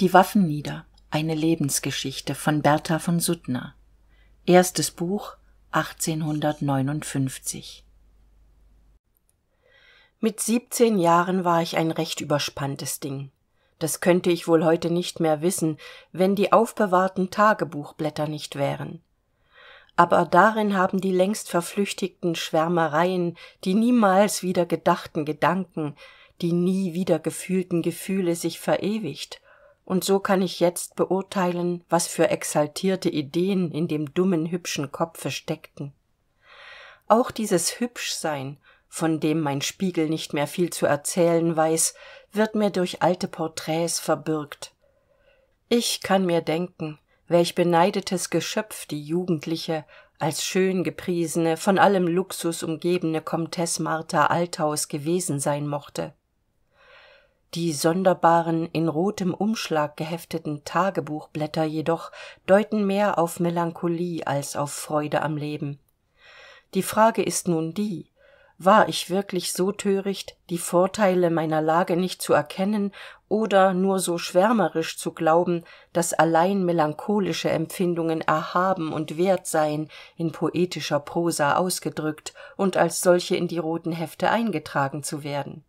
Die Waffen nieder. Eine Lebensgeschichte von Bertha von Suttner. Erstes Buch 1859. Mit 17 Jahren war ich ein recht überspanntes Ding. Das könnte ich wohl heute nicht mehr wissen, wenn die aufbewahrten Tagebuchblätter nicht wären. Aber darin haben die längst verflüchtigten Schwärmereien, die niemals wieder gedachten Gedanken, die nie wieder gefühlten Gefühle sich verewigt und so kann ich jetzt beurteilen was für exaltierte ideen in dem dummen hübschen kopfe steckten auch dieses hübschsein von dem mein spiegel nicht mehr viel zu erzählen weiß wird mir durch alte porträts verbürgt ich kann mir denken welch beneidetes geschöpf die jugendliche als schön gepriesene von allem luxus umgebene komteß martha althaus gewesen sein mochte die sonderbaren in rotem umschlag gehefteten tagebuchblätter jedoch deuten mehr auf melancholie als auf freude am leben die frage ist nun die war ich wirklich so töricht, die vorteile meiner lage nicht zu erkennen oder nur so schwärmerisch zu glauben daß allein melancholische empfindungen erhaben und wert seien in poetischer prosa ausgedrückt und als solche in die roten hefte eingetragen zu werden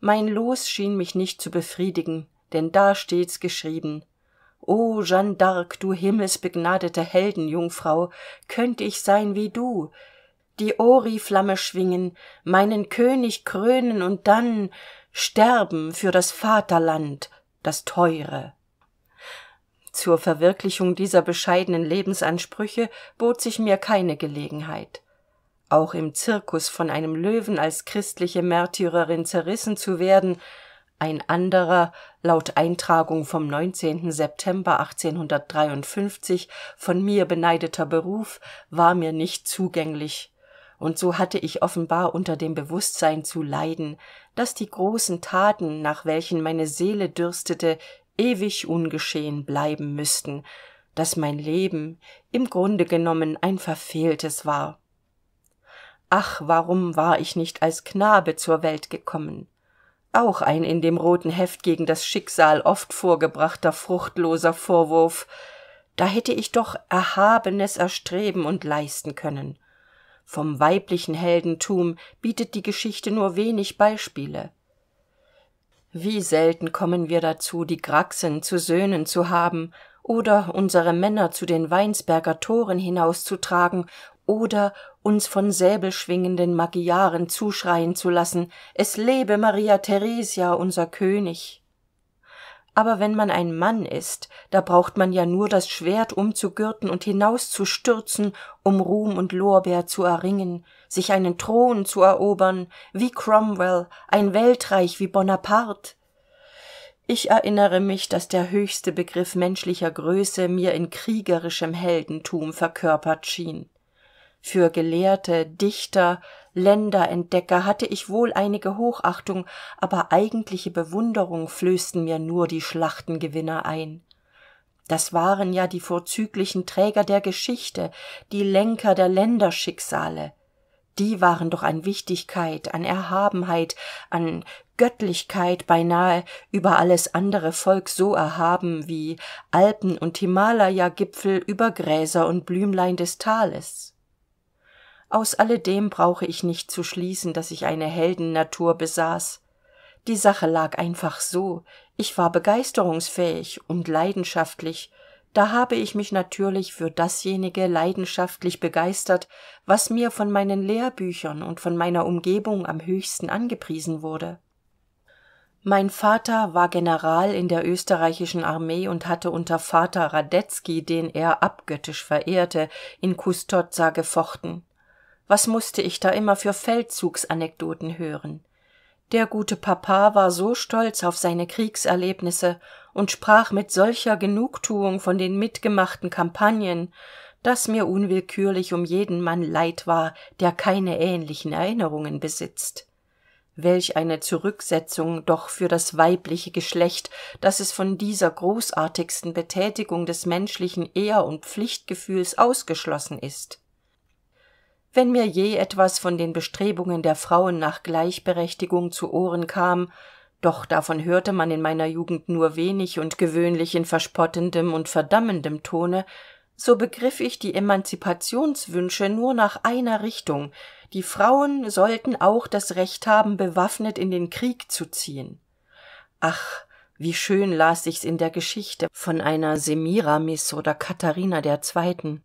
mein los schien mich nicht zu befriedigen denn da steht's geschrieben o jeanne d'arc du himmelsbegnadete heldenjungfrau könnt ich sein wie du die oriflamme schwingen meinen könig krönen und dann sterben für das vaterland das teure zur verwirklichung dieser bescheidenen lebensansprüche bot sich mir keine gelegenheit auch im Zirkus von einem löwen als christliche märtyrerin zerrissen zu werden ein anderer laut eintragung vom 19. september 1853, von mir beneideter beruf war mir nicht zugänglich und so hatte ich offenbar unter dem Bewusstsein zu leiden daß die großen Taten, nach welchen meine seele dürstete ewig ungeschehen bleiben müssten, daß mein leben im grunde genommen ein verfehltes war ach warum war ich nicht als knabe zur welt gekommen auch ein in dem roten heft gegen das schicksal oft vorgebrachter fruchtloser vorwurf da hätte ich doch erhabenes erstreben und leisten können vom weiblichen heldentum bietet die geschichte nur wenig beispiele wie selten kommen wir dazu die graxen zu söhnen zu haben oder unsere männer zu den weinsberger Toren hinauszutragen oder uns von säbelschwingenden magyaren zuschreien zu lassen es lebe maria theresia unser könig aber wenn man ein mann ist da braucht man ja nur das schwert umzugürten und hinauszustürzen um ruhm und lorbeer zu erringen sich einen thron zu erobern wie cromwell ein weltreich wie bonaparte ich erinnere mich daß der höchste begriff menschlicher größe mir in kriegerischem heldentum verkörpert schien für gelehrte dichter länderentdecker hatte ich wohl einige hochachtung aber eigentliche bewunderung flößten mir nur die schlachtengewinner ein das waren ja die vorzüglichen träger der geschichte die lenker der länderschicksale die waren doch an wichtigkeit an erhabenheit an göttlichkeit beinahe über alles andere volk so erhaben wie alpen und Himalaya-Gipfel über gräser und blümlein des Tales aus alledem brauche ich nicht zu schließen daß ich eine heldennatur besaß die sache lag einfach so ich war begeisterungsfähig und leidenschaftlich da habe ich mich natürlich für dasjenige leidenschaftlich begeistert was mir von meinen lehrbüchern und von meiner umgebung am höchsten angepriesen wurde mein vater war general in der österreichischen armee und hatte unter vater radetzky den er abgöttisch verehrte in custozza gefochten was mußte ich da immer für feldzugsanekdoten hören der gute papa war so stolz auf seine kriegserlebnisse und sprach mit solcher Genugtuung von den mitgemachten Kampagnen, daß mir unwillkürlich um jeden mann leid war der keine ähnlichen erinnerungen besitzt welch eine zurücksetzung doch für das weibliche geschlecht daß es von dieser großartigsten Betätigung des menschlichen ehr und pflichtgefühls ausgeschlossen ist wenn mir je etwas von den bestrebungen der frauen nach gleichberechtigung zu ohren kam doch davon hörte man in meiner jugend nur wenig und gewöhnlich in verspottendem und verdammendem tone so begriff ich die emanzipationswünsche nur nach einer richtung die frauen sollten auch das recht haben bewaffnet in den krieg zu ziehen ach wie schön las ich's in der geschichte von einer semiramis oder katharina der zweiten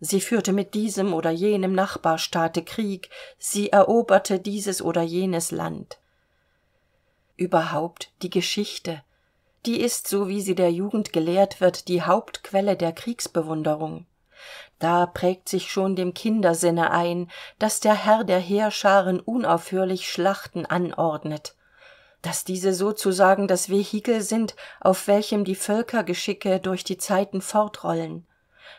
sie führte mit diesem oder jenem nachbarstaate krieg sie eroberte dieses oder jenes land überhaupt die geschichte die ist so wie sie der jugend gelehrt wird die hauptquelle der kriegsbewunderung da prägt sich schon dem kindersinne ein dass der herr der heerscharen unaufhörlich schlachten anordnet dass diese sozusagen das vehikel sind auf welchem die völkergeschicke durch die zeiten fortrollen,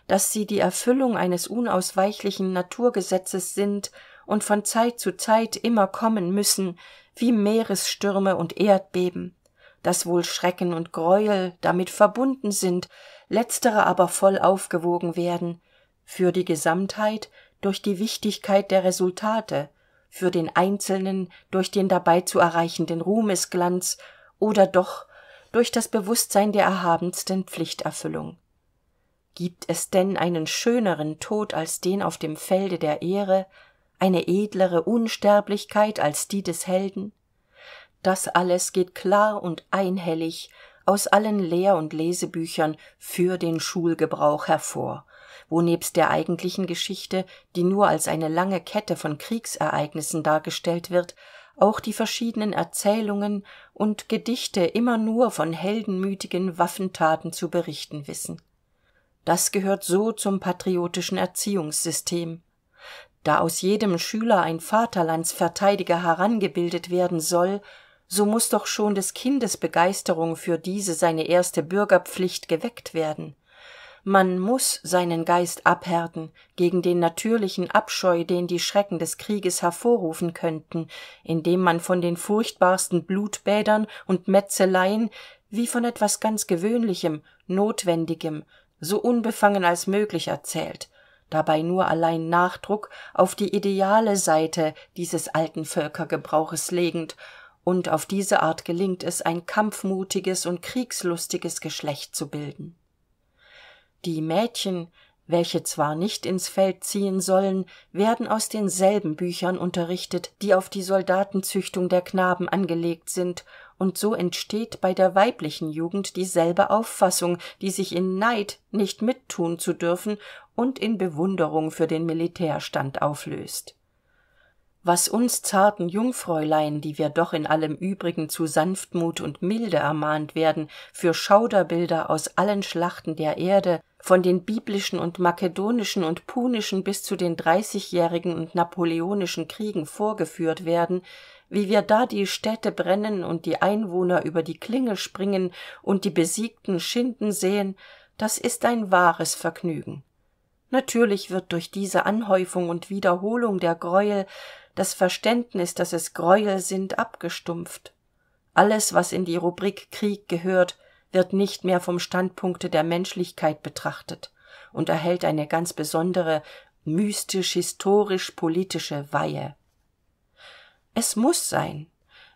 daß sie die erfüllung eines unausweichlichen naturgesetzes sind und von zeit zu zeit immer kommen müssen wie meeresstürme und erdbeben daß wohl schrecken und Gräuel damit verbunden sind letztere aber voll aufgewogen werden für die gesamtheit durch die wichtigkeit der resultate für den einzelnen durch den dabei zu erreichenden ruhmesglanz oder doch durch das Bewusstsein der erhabensten pflichterfüllung gibt es denn einen schöneren tod als den auf dem felde der ehre eine edlere unsterblichkeit als die des helden das alles geht klar und einhellig aus allen lehr und lesebüchern für den schulgebrauch hervor wo nebst der eigentlichen geschichte die nur als eine lange kette von kriegsereignissen dargestellt wird auch die verschiedenen erzählungen und gedichte immer nur von heldenmütigen Waffentaten zu berichten wissen das gehört so zum patriotischen erziehungssystem da aus jedem schüler ein vaterlandsverteidiger herangebildet werden soll so muß doch schon des kindes begeisterung für diese seine erste bürgerpflicht geweckt werden man muß seinen geist abhärten gegen den natürlichen abscheu den die schrecken des krieges hervorrufen könnten indem man von den furchtbarsten blutbädern und metzeleien wie von etwas ganz gewöhnlichem notwendigem so unbefangen als möglich erzählt dabei nur allein nachdruck auf die ideale seite dieses alten völkergebrauches legend und auf diese art gelingt es ein kampfmutiges und kriegslustiges geschlecht zu bilden die mädchen welche zwar nicht ins feld ziehen sollen werden aus denselben büchern unterrichtet die auf die soldatenzüchtung der knaben angelegt sind und so entsteht bei der weiblichen jugend dieselbe auffassung die sich in neid nicht mittun zu dürfen und in bewunderung für den militärstand auflöst was uns zarten jungfräulein die wir doch in allem übrigen zu sanftmut und milde ermahnt werden für schauderbilder aus allen schlachten der erde von den biblischen und makedonischen und punischen bis zu den dreißigjährigen und napoleonischen kriegen vorgeführt werden wie wir da die städte brennen und die einwohner über die klinge springen und die besiegten schinden sehen das ist ein wahres vergnügen natürlich wird durch diese anhäufung und wiederholung der Gräuel das verständnis dass es Gräuel sind abgestumpft alles was in die rubrik krieg gehört wird nicht mehr vom standpunkte der menschlichkeit betrachtet und erhält eine ganz besondere mystisch historisch politische weihe es muß sein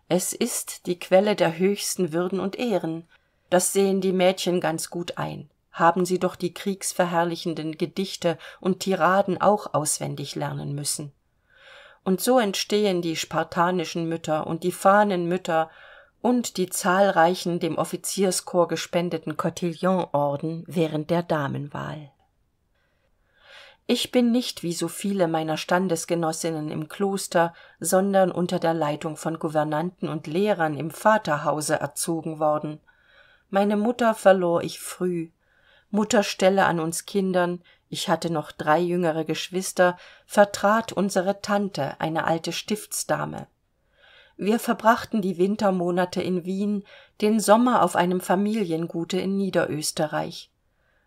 es ist die quelle der höchsten würden und ehren das sehen die mädchen ganz gut ein haben sie doch die kriegsverherrlichenden gedichte und tiraden auch auswendig lernen müssen und so entstehen die spartanischen mütter und die fahnenmütter und die zahlreichen dem offizierskorps gespendeten cotillonorden während der damenwahl ich bin nicht wie so viele meiner standesgenossinnen im kloster sondern unter der leitung von gouvernanten und lehrern im vaterhause erzogen worden meine mutter verlor ich früh mutterstelle an uns kindern ich hatte noch drei jüngere geschwister vertrat unsere tante eine alte stiftsdame wir verbrachten die wintermonate in wien den sommer auf einem familiengute in niederösterreich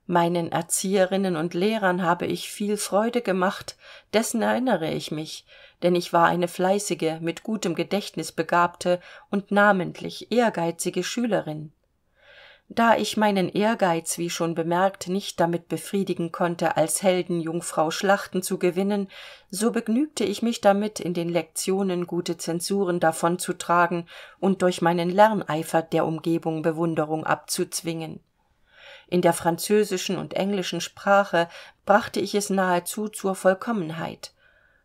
meinen erzieherinnen und lehrern habe ich viel freude gemacht dessen erinnere ich mich denn ich war eine fleißige mit gutem gedächtnis begabte und namentlich ehrgeizige schülerin da ich meinen ehrgeiz wie schon bemerkt nicht damit befriedigen konnte als heldenjungfrau schlachten zu gewinnen so begnügte ich mich damit in den lektionen gute zensuren davonzutragen und durch meinen lerneifer der umgebung bewunderung abzuzwingen in der französischen und englischen sprache brachte ich es nahezu zur vollkommenheit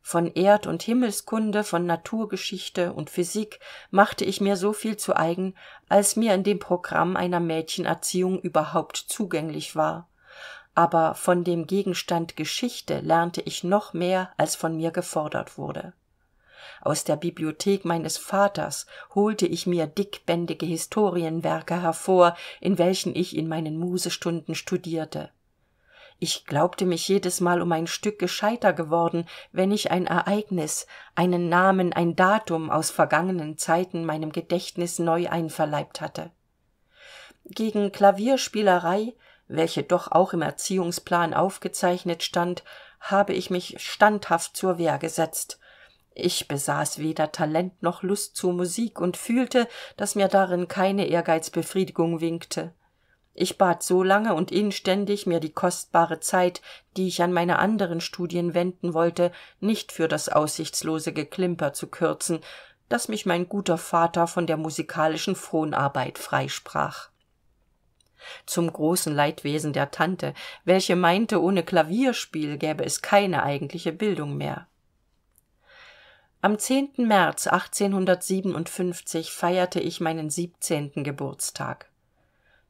von erd und himmelskunde von naturgeschichte und physik machte ich mir so viel zu eigen als mir in dem programm einer mädchenerziehung überhaupt zugänglich war aber von dem gegenstand geschichte lernte ich noch mehr als von mir gefordert wurde aus der bibliothek meines vaters holte ich mir dickbändige historienwerke hervor in welchen ich in meinen Musestunden studierte ich glaubte mich jedesmal um ein stück gescheiter geworden wenn ich ein ereignis einen namen ein datum aus vergangenen zeiten meinem gedächtnis neu einverleibt hatte gegen klavierspielerei welche doch auch im erziehungsplan aufgezeichnet stand habe ich mich standhaft zur wehr gesetzt ich besaß weder talent noch lust zu musik und fühlte daß mir darin keine ehrgeizbefriedigung winkte ich bat so lange und inständig mir die kostbare zeit die ich an meine anderen studien wenden wollte nicht für das aussichtslose geklimper zu kürzen daß mich mein guter vater von der musikalischen fronarbeit freisprach zum großen leidwesen der tante welche meinte ohne klavierspiel gäbe es keine eigentliche bildung mehr am 10. märz 1857 feierte ich meinen 17. geburtstag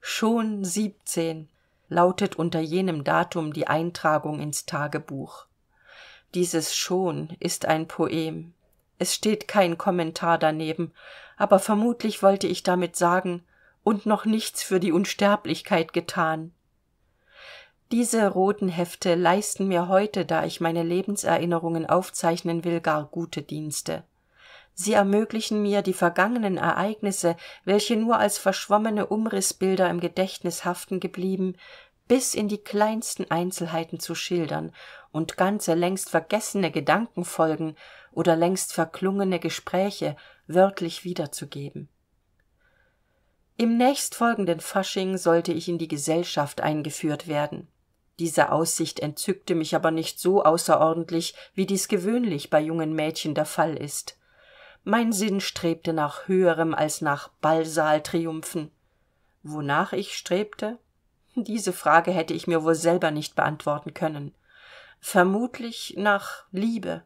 schon 17 lautet unter jenem datum die eintragung ins tagebuch dieses schon ist ein poem es steht kein kommentar daneben aber vermutlich wollte ich damit sagen und noch nichts für die unsterblichkeit getan diese roten hefte leisten mir heute da ich meine lebenserinnerungen aufzeichnen will gar gute dienste sie ermöglichen mir die vergangenen ereignisse welche nur als verschwommene Umrissbilder im gedächtnis haften geblieben bis in die kleinsten einzelheiten zu schildern und ganze längst vergessene gedankenfolgen oder längst verklungene gespräche wörtlich wiederzugeben im nächstfolgenden fasching sollte ich in die gesellschaft eingeführt werden diese aussicht entzückte mich aber nicht so außerordentlich wie dies gewöhnlich bei jungen mädchen der fall ist mein sinn strebte nach höherem als nach ballsaaltriumphen wonach ich strebte diese frage hätte ich mir wohl selber nicht beantworten können vermutlich nach liebe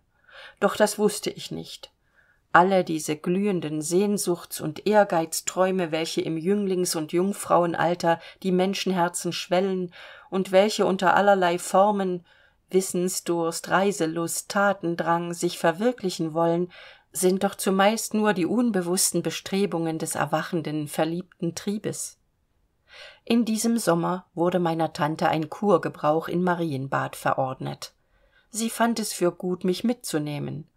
doch das wusste ich nicht alle diese glühenden sehnsuchts und ehrgeizträume welche im jünglings und jungfrauenalter die menschenherzen schwellen und welche unter allerlei formen wissensdurst reiselust Tatendrang sich verwirklichen wollen sind doch zumeist nur die unbewussten bestrebungen des erwachenden verliebten triebes in diesem sommer wurde meiner tante ein kurgebrauch in marienbad verordnet sie fand es für gut mich mitzunehmen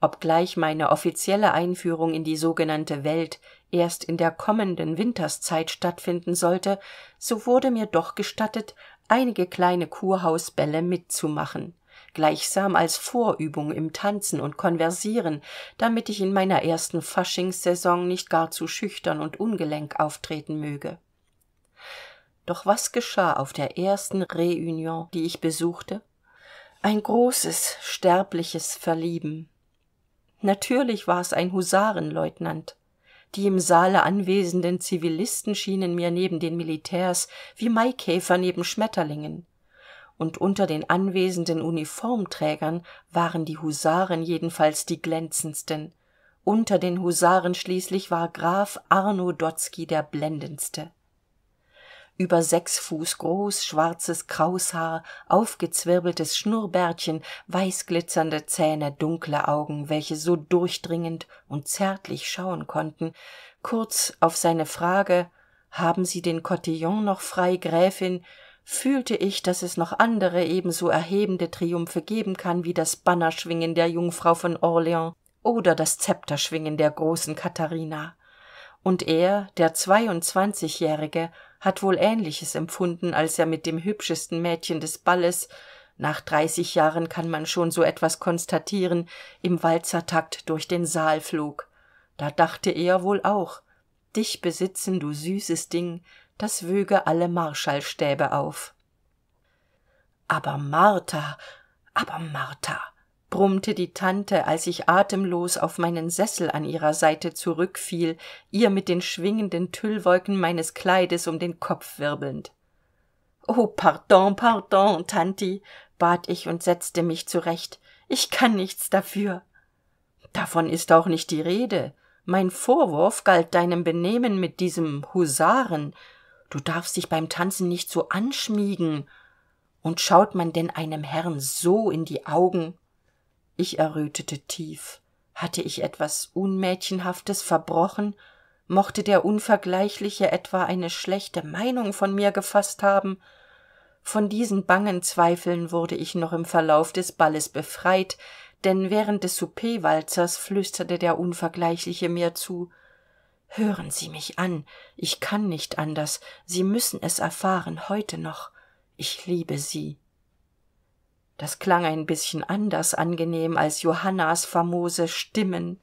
obgleich meine offizielle einführung in die sogenannte welt erst in der kommenden winterszeit stattfinden sollte so wurde mir doch gestattet einige kleine kurhausbälle mitzumachen gleichsam als vorübung im tanzen und konversieren damit ich in meiner ersten faschingssaison nicht gar zu schüchtern und ungelenk auftreten möge doch was geschah auf der ersten reunion die ich besuchte ein großes sterbliches verlieben natürlich war's ein Husarenleutnant. die im saale anwesenden Zivilisten schienen mir neben den militärs wie maikäfer neben schmetterlingen und unter den anwesenden uniformträgern waren die husaren jedenfalls die glänzendsten unter den husaren schließlich war graf arno dotzky der blendendste über sechs fuß groß schwarzes kraushaar aufgezwirbeltes schnurrbärtchen weißglitzernde zähne dunkle augen welche so durchdringend und zärtlich schauen konnten kurz auf seine frage haben sie den Cotillon noch frei gräfin fühlte ich daß es noch andere ebenso erhebende triumphe geben kann wie das bannerschwingen der jungfrau von Orléans oder das zepterschwingen der großen katharina und er der zweiundzwanzigjährige hat wohl ähnliches empfunden als er mit dem hübschesten mädchen des balles nach dreißig jahren kann man schon so etwas konstatieren im walzertakt durch den saal flog da dachte er wohl auch dich besitzen du süßes ding das wöge alle marschallstäbe auf aber martha aber martha brummte die tante als ich atemlos auf meinen sessel an ihrer seite zurückfiel ihr mit den schwingenden tüllwolken meines kleides um den kopf wirbelnd »Oh, pardon pardon tanti bat ich und setzte mich zurecht ich kann nichts dafür davon ist auch nicht die rede mein vorwurf galt deinem benehmen mit diesem husaren du darfst dich beim tanzen nicht so anschmiegen und schaut man denn einem herrn so in die augen ich errötete tief hatte ich etwas unmädchenhaftes verbrochen mochte der unvergleichliche etwa eine schlechte meinung von mir gefaßt haben von diesen bangen zweifeln wurde ich noch im verlauf des balles befreit denn während des souperwalzers flüsterte der unvergleichliche mir zu hören sie mich an ich kann nicht anders sie müssen es erfahren heute noch ich liebe sie das klang ein bisschen anders angenehm als johannas famose stimmen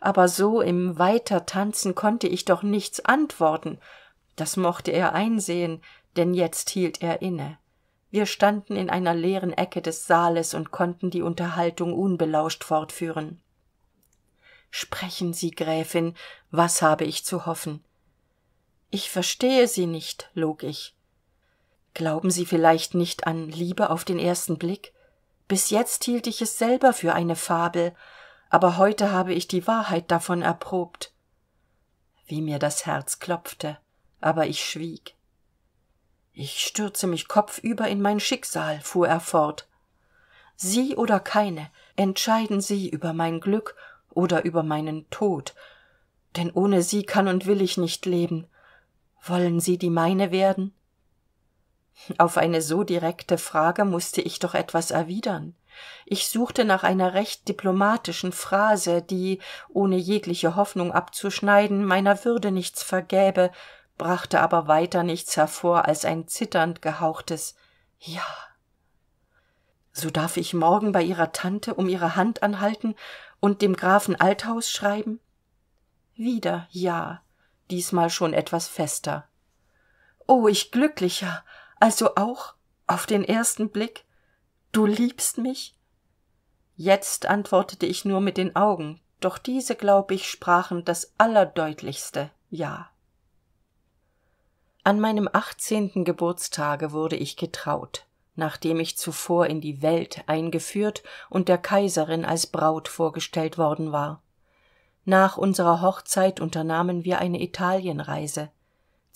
aber so im weitertanzen konnte ich doch nichts antworten das mochte er einsehen denn jetzt hielt er inne wir standen in einer leeren ecke des saales und konnten die unterhaltung unbelauscht fortführen sprechen sie gräfin was habe ich zu hoffen ich verstehe sie nicht log ich glauben sie vielleicht nicht an liebe auf den ersten blick bis jetzt hielt ich es selber für eine fabel aber heute habe ich die wahrheit davon erprobt wie mir das herz klopfte aber ich schwieg ich stürze mich kopfüber in mein schicksal fuhr er fort sie oder keine entscheiden sie über mein glück oder über meinen tod denn ohne sie kann und will ich nicht leben wollen sie die meine werden auf eine so direkte frage mußte ich doch etwas erwidern ich suchte nach einer recht diplomatischen phrase die ohne jegliche hoffnung abzuschneiden meiner würde nichts vergäbe brachte aber weiter nichts hervor als ein zitternd gehauchtes ja so darf ich morgen bei ihrer tante um ihre hand anhalten und dem grafen althaus schreiben wieder ja diesmal schon etwas fester »Oh, ich glücklicher also auch auf den ersten blick du liebst mich jetzt antwortete ich nur mit den augen doch diese glaub ich sprachen das allerdeutlichste ja an meinem achtzehnten geburtstage wurde ich getraut nachdem ich zuvor in die welt eingeführt und der kaiserin als braut vorgestellt worden war nach unserer hochzeit unternahmen wir eine italienreise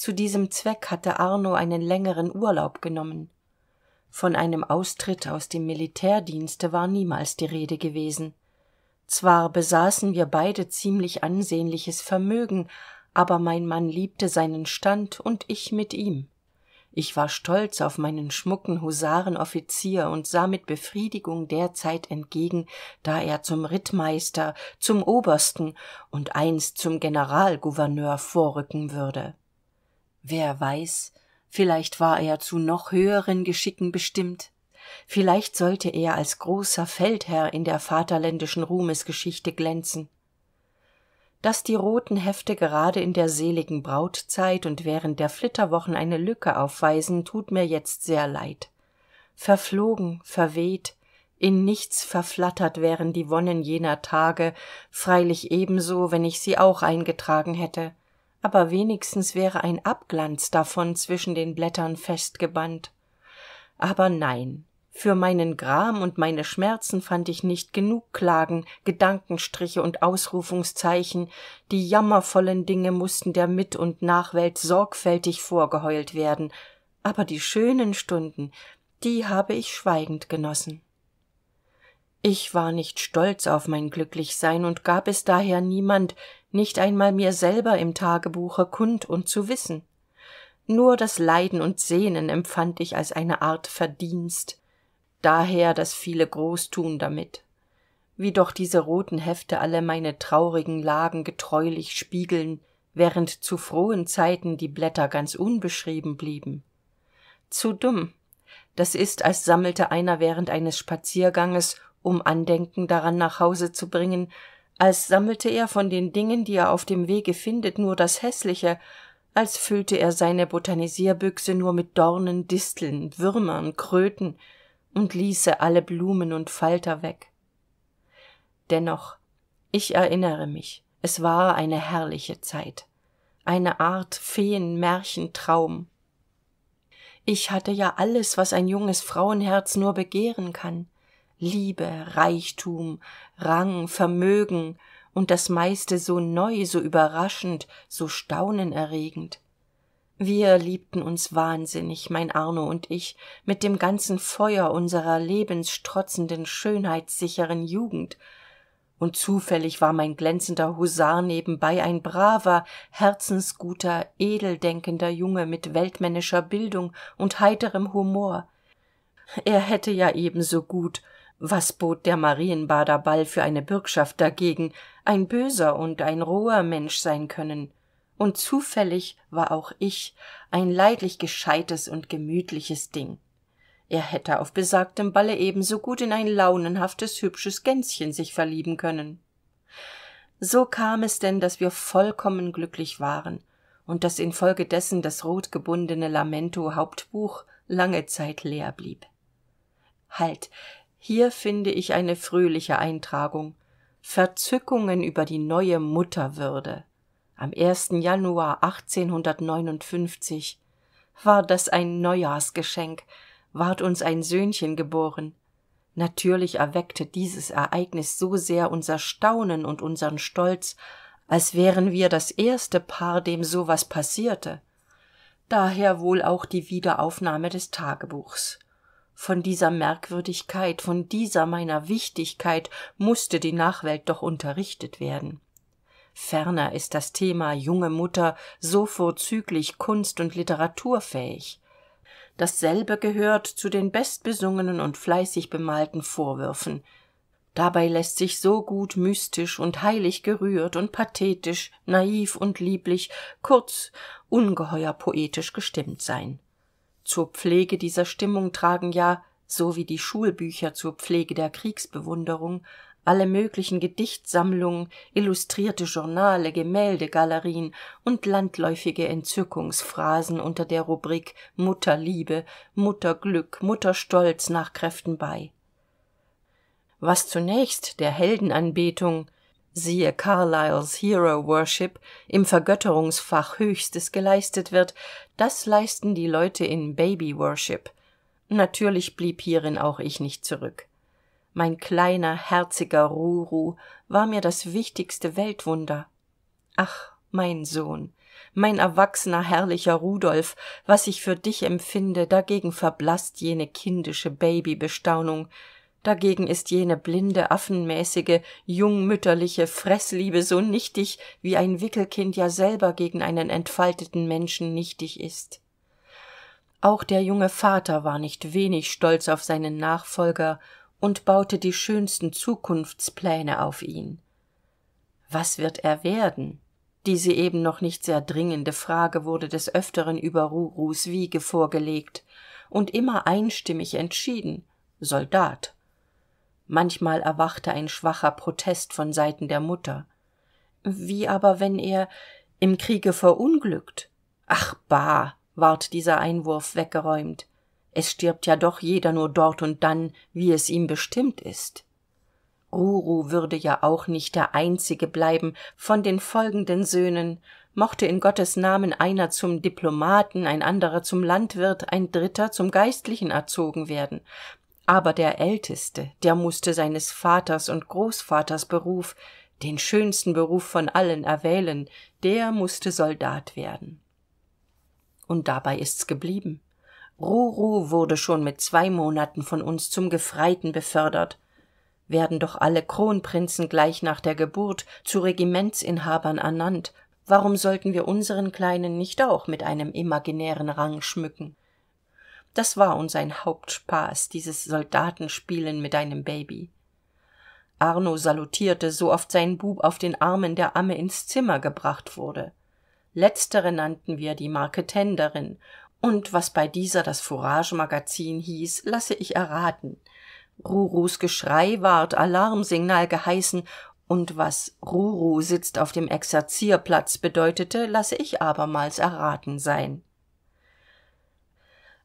zu diesem zweck hatte arno einen längeren urlaub genommen von einem austritt aus dem militärdienste war niemals die rede gewesen zwar besaßen wir beide ziemlich ansehnliches vermögen aber mein mann liebte seinen stand und ich mit ihm ich war stolz auf meinen schmucken husarenoffizier und sah mit befriedigung der zeit entgegen da er zum rittmeister zum obersten und einst zum generalgouverneur vorrücken würde wer weiß vielleicht war er zu noch höheren geschicken bestimmt vielleicht sollte er als großer feldherr in der vaterländischen ruhmesgeschichte glänzen Dass die roten hefte gerade in der seligen brautzeit und während der flitterwochen eine lücke aufweisen tut mir jetzt sehr leid verflogen verweht in nichts verflattert wären die wonnen jener tage freilich ebenso wenn ich sie auch eingetragen hätte aber wenigstens wäre ein abglanz davon zwischen den blättern festgebannt aber nein für meinen gram und meine schmerzen fand ich nicht genug klagen gedankenstriche und ausrufungszeichen die jammervollen dinge mußten der mit und nachwelt sorgfältig vorgeheult werden aber die schönen stunden die habe ich schweigend genossen ich war nicht stolz auf mein glücklichsein und gab es daher niemand nicht einmal mir selber im tagebuche kund und zu wissen nur das leiden und sehnen empfand ich als eine art verdienst daher das viele Großtun damit wie doch diese roten hefte alle meine traurigen lagen getreulich spiegeln während zu frohen zeiten die blätter ganz unbeschrieben blieben zu dumm das ist als sammelte einer während eines spazierganges um andenken daran nach hause zu bringen als sammelte er von den dingen die er auf dem wege findet nur das Hässliche, als füllte er seine botanisierbüchse nur mit dornen disteln würmern kröten und ließe alle blumen und falter weg dennoch ich erinnere mich es war eine herrliche zeit eine art feenmärchentraum ich hatte ja alles was ein junges frauenherz nur begehren kann liebe reichtum rang vermögen und das meiste so neu so überraschend so staunenerregend wir liebten uns wahnsinnig mein arno und ich mit dem ganzen feuer unserer lebensstrotzenden schönheitssicheren jugend und zufällig war mein glänzender husar nebenbei ein braver herzensguter edeldenkender junge mit weltmännischer bildung und heiterem humor er hätte ja ebenso gut was bot der marienbader ball für eine bürgschaft dagegen ein böser und ein roher mensch sein können und zufällig war auch ich ein leidlich gescheites und gemütliches ding er hätte auf besagtem balle ebenso gut in ein launenhaftes hübsches gänschen sich verlieben können so kam es denn daß wir vollkommen glücklich waren und daß infolgedessen das rotgebundene lamento hauptbuch lange zeit leer blieb halt hier finde ich eine fröhliche eintragung verzückungen über die neue mutterwürde am 1. januar 1859 war das ein neujahrsgeschenk ward uns ein söhnchen geboren natürlich erweckte dieses ereignis so sehr unser staunen und unseren stolz als wären wir das erste paar dem so was passierte daher wohl auch die wiederaufnahme des tagebuchs von dieser merkwürdigkeit von dieser meiner wichtigkeit mußte die nachwelt doch unterrichtet werden ferner ist das thema junge mutter so vorzüglich kunst und literaturfähig dasselbe gehört zu den bestbesungenen und fleißig bemalten vorwürfen dabei lässt sich so gut mystisch und heilig gerührt und pathetisch naiv und lieblich kurz ungeheuer poetisch gestimmt sein zur pflege dieser stimmung tragen ja so wie die schulbücher zur pflege der kriegsbewunderung alle möglichen gedichtsammlungen illustrierte journale gemäldegalerien und landläufige entzückungsphrasen unter der rubrik mutterliebe mutterglück mutterstolz nach kräften bei was zunächst der heldenanbetung siehe carlyles hero worship im vergötterungsfach höchstes geleistet wird das leisten die leute in baby worship natürlich blieb hierin auch ich nicht zurück mein kleiner herziger ruru war mir das wichtigste weltwunder ach mein sohn mein erwachsener herrlicher rudolf was ich für dich empfinde dagegen verblaßt jene kindische Babybestaunung, dagegen ist jene blinde affenmäßige jungmütterliche Fressliebe so nichtig wie ein wickelkind ja selber gegen einen entfalteten menschen nichtig ist auch der junge vater war nicht wenig stolz auf seinen nachfolger und baute die schönsten zukunftspläne auf ihn was wird er werden diese eben noch nicht sehr dringende frage wurde des öfteren über rurus wiege vorgelegt und immer einstimmig entschieden soldat manchmal erwachte ein schwacher protest von seiten der mutter wie aber wenn er im kriege verunglückt ach bah ward dieser einwurf weggeräumt es stirbt ja doch jeder nur dort und dann wie es ihm bestimmt ist ruru würde ja auch nicht der einzige bleiben von den folgenden söhnen mochte in gottes namen einer zum diplomaten ein anderer zum landwirt ein dritter zum geistlichen erzogen werden aber der älteste der mußte seines vaters und großvaters beruf den schönsten beruf von allen erwählen der mußte soldat werden und dabei ist's geblieben ruru wurde schon mit zwei monaten von uns zum gefreiten befördert werden doch alle kronprinzen gleich nach der geburt zu regimentsinhabern ernannt warum sollten wir unseren kleinen nicht auch mit einem imaginären rang schmücken das war uns ein hauptspaß dieses soldatenspielen mit einem baby arno salutierte so oft sein bub auf den armen der amme ins zimmer gebracht wurde letztere nannten wir die marketenderin und was bei dieser das fouragemagazin hieß lasse ich erraten rurus geschrei ward alarmsignal geheißen und was ruru sitzt auf dem exerzierplatz bedeutete lasse ich abermals erraten sein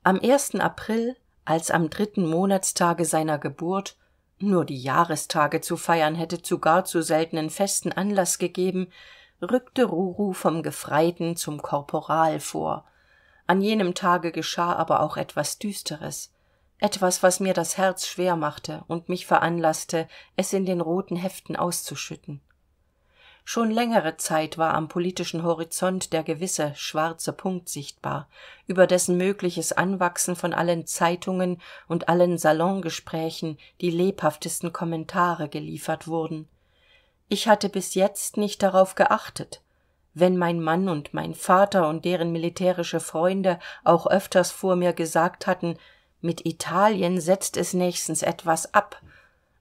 am 1. april als am dritten monatstage seiner geburt nur die jahrestage zu feiern hätte zu gar zu seltenen festen Anlass gegeben rückte ruru vom gefreiten zum korporal vor an jenem tage geschah aber auch etwas düsteres etwas was mir das herz schwer machte und mich veranlasste, es in den roten heften auszuschütten schon längere zeit war am politischen horizont der gewisse schwarze punkt sichtbar über dessen mögliches anwachsen von allen zeitungen und allen salongesprächen die lebhaftesten kommentare geliefert wurden ich hatte bis jetzt nicht darauf geachtet wenn mein mann und mein vater und deren militärische freunde auch öfters vor mir gesagt hatten mit italien setzt es nächstens etwas ab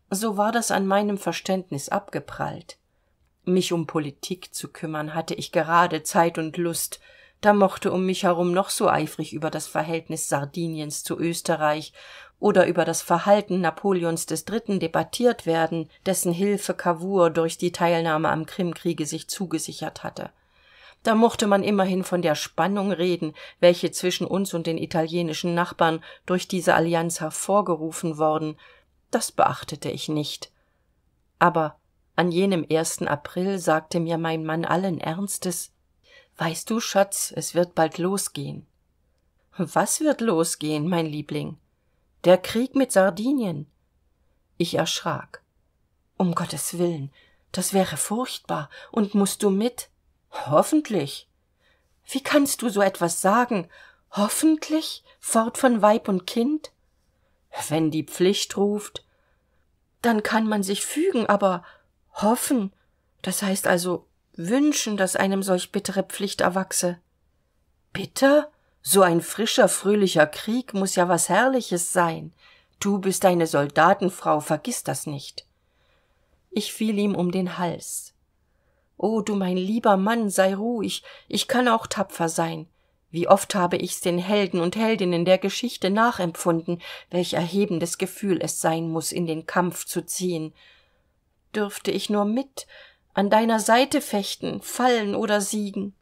so war das an meinem verständnis abgeprallt mich um politik zu kümmern hatte ich gerade zeit und lust da mochte um mich herum noch so eifrig über das verhältnis sardiniens zu österreich oder über das verhalten napoleons iii debattiert werden dessen hilfe cavour durch die teilnahme am krimkriege sich zugesichert hatte da mochte man immerhin von der spannung reden welche zwischen uns und den italienischen nachbarn durch diese allianz hervorgerufen worden das beachtete ich nicht aber an jenem ersten april sagte mir mein mann allen ernstes weißt du schatz es wird bald losgehen was wird losgehen mein liebling der krieg mit sardinien ich erschrak um gottes willen das wäre furchtbar und mußt du mit hoffentlich wie kannst du so etwas sagen hoffentlich fort von weib und kind wenn die pflicht ruft dann kann man sich fügen aber hoffen das heißt also wünschen daß einem solch bittere pflicht erwachse bitter so ein frischer fröhlicher krieg muß ja was herrliches sein du bist eine soldatenfrau vergiss das nicht ich fiel ihm um den hals o du mein lieber mann sei ruhig ich kann auch tapfer sein wie oft habe ich's den helden und heldinnen der geschichte nachempfunden welch erhebendes gefühl es sein muß in den kampf zu ziehen dürfte ich nur mit an deiner seite fechten fallen oder siegen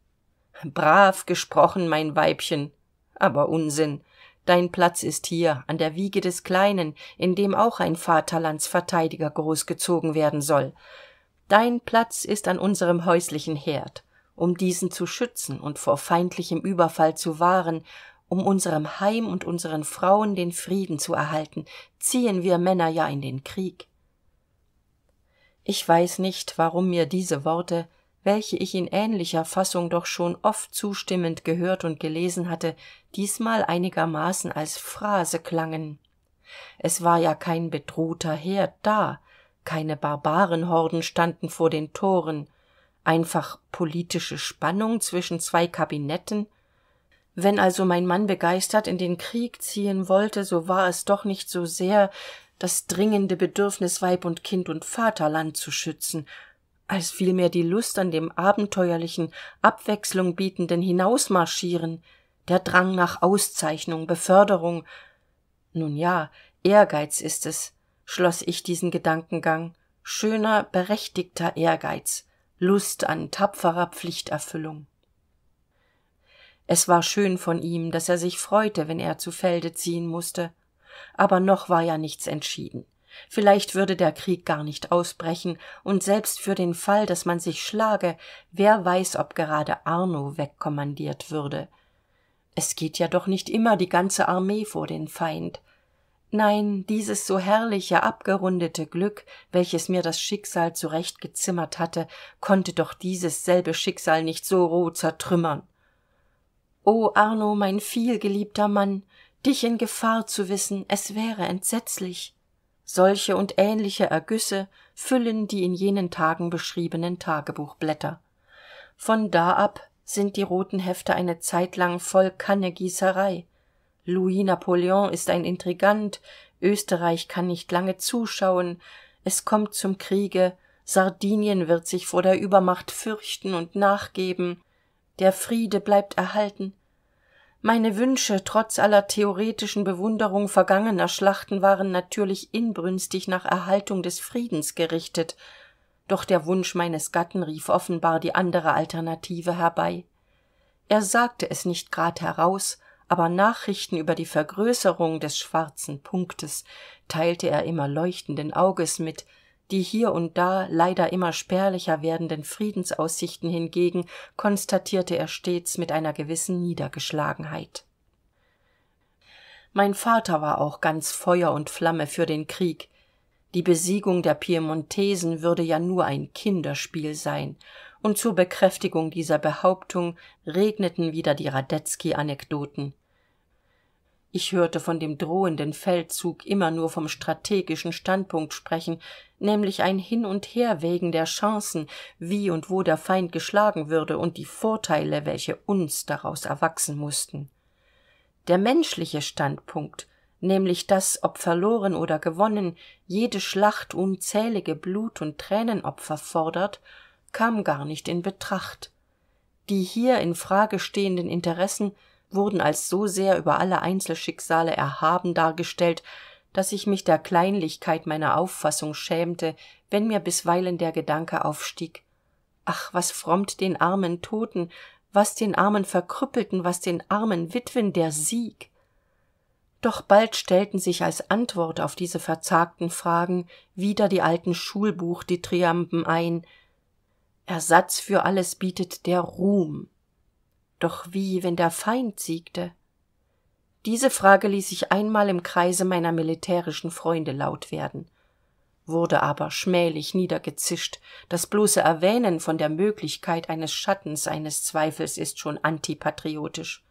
brav gesprochen mein weibchen aber unsinn dein platz ist hier an der wiege des kleinen in dem auch ein vaterlandsverteidiger großgezogen werden soll dein platz ist an unserem häuslichen herd um diesen zu schützen und vor feindlichem überfall zu wahren um unserem heim und unseren frauen den frieden zu erhalten ziehen wir männer ja in den krieg ich weiß nicht warum mir diese worte welche ich in ähnlicher fassung doch schon oft zustimmend gehört und gelesen hatte diesmal einigermaßen als phrase klangen es war ja kein bedrohter herd da keine barbarenhorden standen vor den Toren, einfach politische spannung zwischen zwei kabinetten wenn also mein mann begeistert in den krieg ziehen wollte so war es doch nicht so sehr das dringende bedürfnis weib und kind und vaterland zu schützen als vielmehr die lust an dem abenteuerlichen abwechslung bietenden hinausmarschieren der drang nach auszeichnung beförderung nun ja ehrgeiz ist es schloß ich diesen gedankengang schöner berechtigter ehrgeiz lust an tapferer pflichterfüllung es war schön von ihm daß er sich freute wenn er zu felde ziehen mußte aber noch war ja nichts entschieden vielleicht würde der krieg gar nicht ausbrechen und selbst für den fall daß man sich schlage wer weiß ob gerade arno wegkommandiert würde es geht ja doch nicht immer die ganze armee vor den feind nein dieses so herrliche abgerundete glück welches mir das schicksal zurechtgezimmert hatte konnte doch dieses selbe schicksal nicht so roh zertrümmern o arno mein vielgeliebter mann dich in gefahr zu wissen es wäre entsetzlich solche und ähnliche ergüsse füllen die in jenen tagen beschriebenen tagebuchblätter von da ab sind die roten hefte eine zeitlang voll Kannegießerei. louis napoleon ist ein intrigant österreich kann nicht lange zuschauen es kommt zum kriege sardinien wird sich vor der übermacht fürchten und nachgeben der friede bleibt erhalten meine wünsche trotz aller theoretischen bewunderung vergangener schlachten waren natürlich inbrünstig nach erhaltung des friedens gerichtet doch der wunsch meines gatten rief offenbar die andere alternative herbei er sagte es nicht grad heraus aber nachrichten über die vergrößerung des schwarzen punktes teilte er immer leuchtenden auges mit die hier und da leider immer spärlicher werdenden friedensaussichten hingegen konstatierte er stets mit einer gewissen niedergeschlagenheit mein vater war auch ganz feuer und flamme für den krieg die besiegung der piemontesen würde ja nur ein kinderspiel sein und zur bekräftigung dieser behauptung regneten wieder die radetzky anekdoten ich hörte von dem drohenden feldzug immer nur vom strategischen standpunkt sprechen nämlich ein hin und herwägen der chancen wie und wo der feind geschlagen würde und die vorteile welche uns daraus erwachsen mußten der menschliche standpunkt nämlich daß ob verloren oder gewonnen jede schlacht unzählige blut und Tränenopfer fordert kam gar nicht in betracht die hier in frage stehenden interessen wurden als so sehr über alle einzelschicksale erhaben dargestellt daß ich mich der kleinlichkeit meiner auffassung schämte wenn mir bisweilen der gedanke aufstieg ach was frommt den armen toten was den armen verkrüppelten was den armen witwen der sieg doch bald stellten sich als antwort auf diese verzagten fragen wieder die alten schulbuch schulbuchditriamben ein ersatz für alles bietet der ruhm doch wie wenn der feind siegte diese frage ließ ich einmal im kreise meiner militärischen freunde laut werden wurde aber schmählich niedergezischt das bloße erwähnen von der möglichkeit eines schattens eines zweifels ist schon antipatriotisch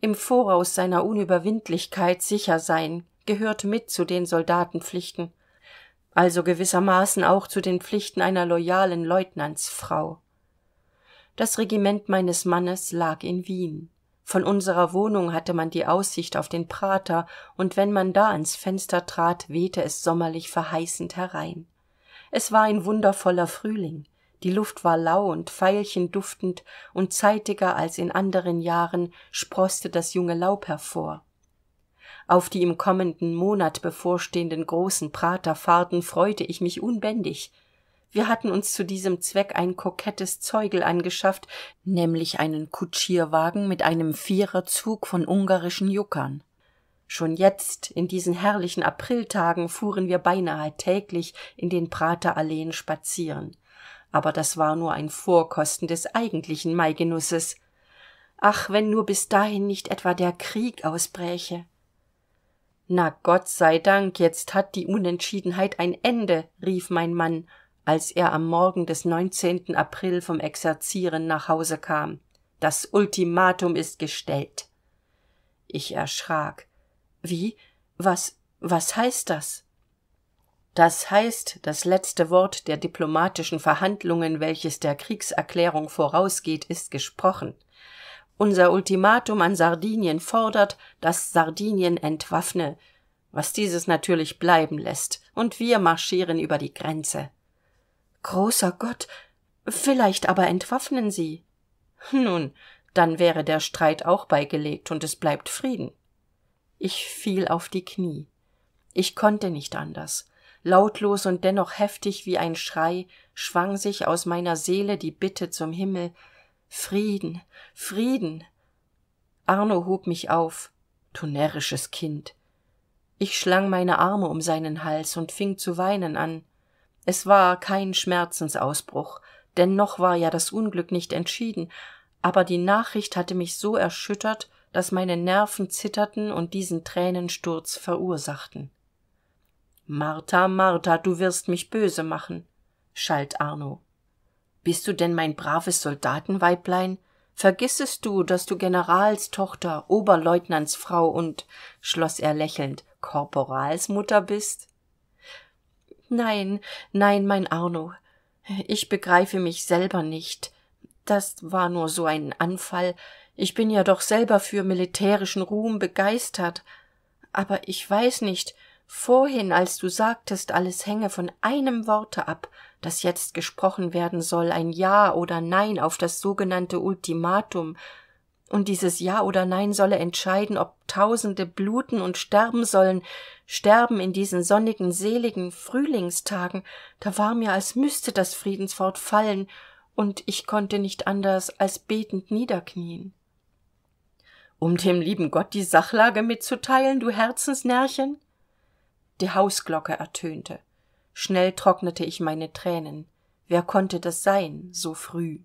im voraus seiner unüberwindlichkeit sicher sein gehört mit zu den soldatenpflichten also gewissermaßen auch zu den pflichten einer loyalen Leutnantsfrau das regiment meines mannes lag in wien von unserer wohnung hatte man die aussicht auf den prater und wenn man da ans fenster trat wehte es sommerlich verheißend herein es war ein wundervoller frühling die luft war lau und veilchenduftend und zeitiger als in anderen jahren sproßte das junge laub hervor auf die im kommenden monat bevorstehenden großen praterfahrten freute ich mich unbändig wir hatten uns zu diesem zweck ein kokettes zeugel angeschafft nämlich einen kutschierwagen mit einem viererzug von ungarischen juckern schon jetzt in diesen herrlichen apriltagen fuhren wir beinahe täglich in den Prateralleen spazieren aber das war nur ein vorkosten des eigentlichen maigenusses ach wenn nur bis dahin nicht etwa der krieg ausbräche na gott sei dank jetzt hat die unentschiedenheit ein ende rief mein mann als er am morgen des 19. april vom exerzieren nach hause kam das ultimatum ist gestellt ich erschrak wie was was heißt das das heißt das letzte wort der diplomatischen verhandlungen welches der kriegserklärung vorausgeht ist gesprochen unser ultimatum an sardinien fordert dass sardinien entwaffne was dieses natürlich bleiben lässt, und wir marschieren über die grenze großer gott vielleicht aber entwaffnen sie nun dann wäre der streit auch beigelegt und es bleibt frieden ich fiel auf die knie ich konnte nicht anders lautlos und dennoch heftig wie ein schrei schwang sich aus meiner seele die bitte zum himmel frieden frieden arno hob mich auf du närrisches kind ich schlang meine arme um seinen hals und fing zu weinen an es war kein schmerzensausbruch denn noch war ja das unglück nicht entschieden aber die nachricht hatte mich so erschüttert daß meine nerven zitterten und diesen Tränensturz verursachten martha martha du wirst mich böse machen schalt arno bist du denn mein braves soldatenweiblein vergissest du daß du generalstochter Oberleutnantsfrau und schloss er lächelnd korporalsmutter bist nein nein mein arno ich begreife mich selber nicht das war nur so ein anfall ich bin ja doch selber für militärischen ruhm begeistert aber ich weiß nicht vorhin als du sagtest alles hänge von einem worte ab das jetzt gesprochen werden soll ein ja oder nein auf das sogenannte ultimatum und dieses ja oder nein solle entscheiden ob tausende bluten und sterben sollen sterben in diesen sonnigen seligen frühlingstagen da war mir als müßte das friedenswort fallen und ich konnte nicht anders als betend niederknien. um dem lieben gott die sachlage mitzuteilen du herzensnärrchen die hausglocke ertönte schnell trocknete ich meine Tränen. wer konnte das sein so früh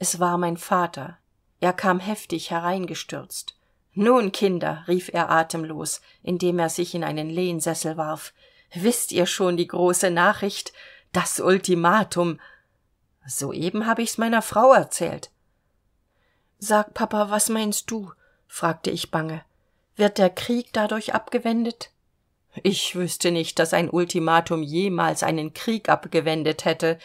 es war mein vater er kam heftig hereingestürzt nun kinder rief er atemlos indem er sich in einen lehnsessel warf wisst ihr schon die große nachricht das ultimatum soeben habe ich's meiner frau erzählt sag papa was meinst du fragte ich bange wird der krieg dadurch abgewendet ich wüsste nicht dass ein ultimatum jemals einen krieg abgewendet hätte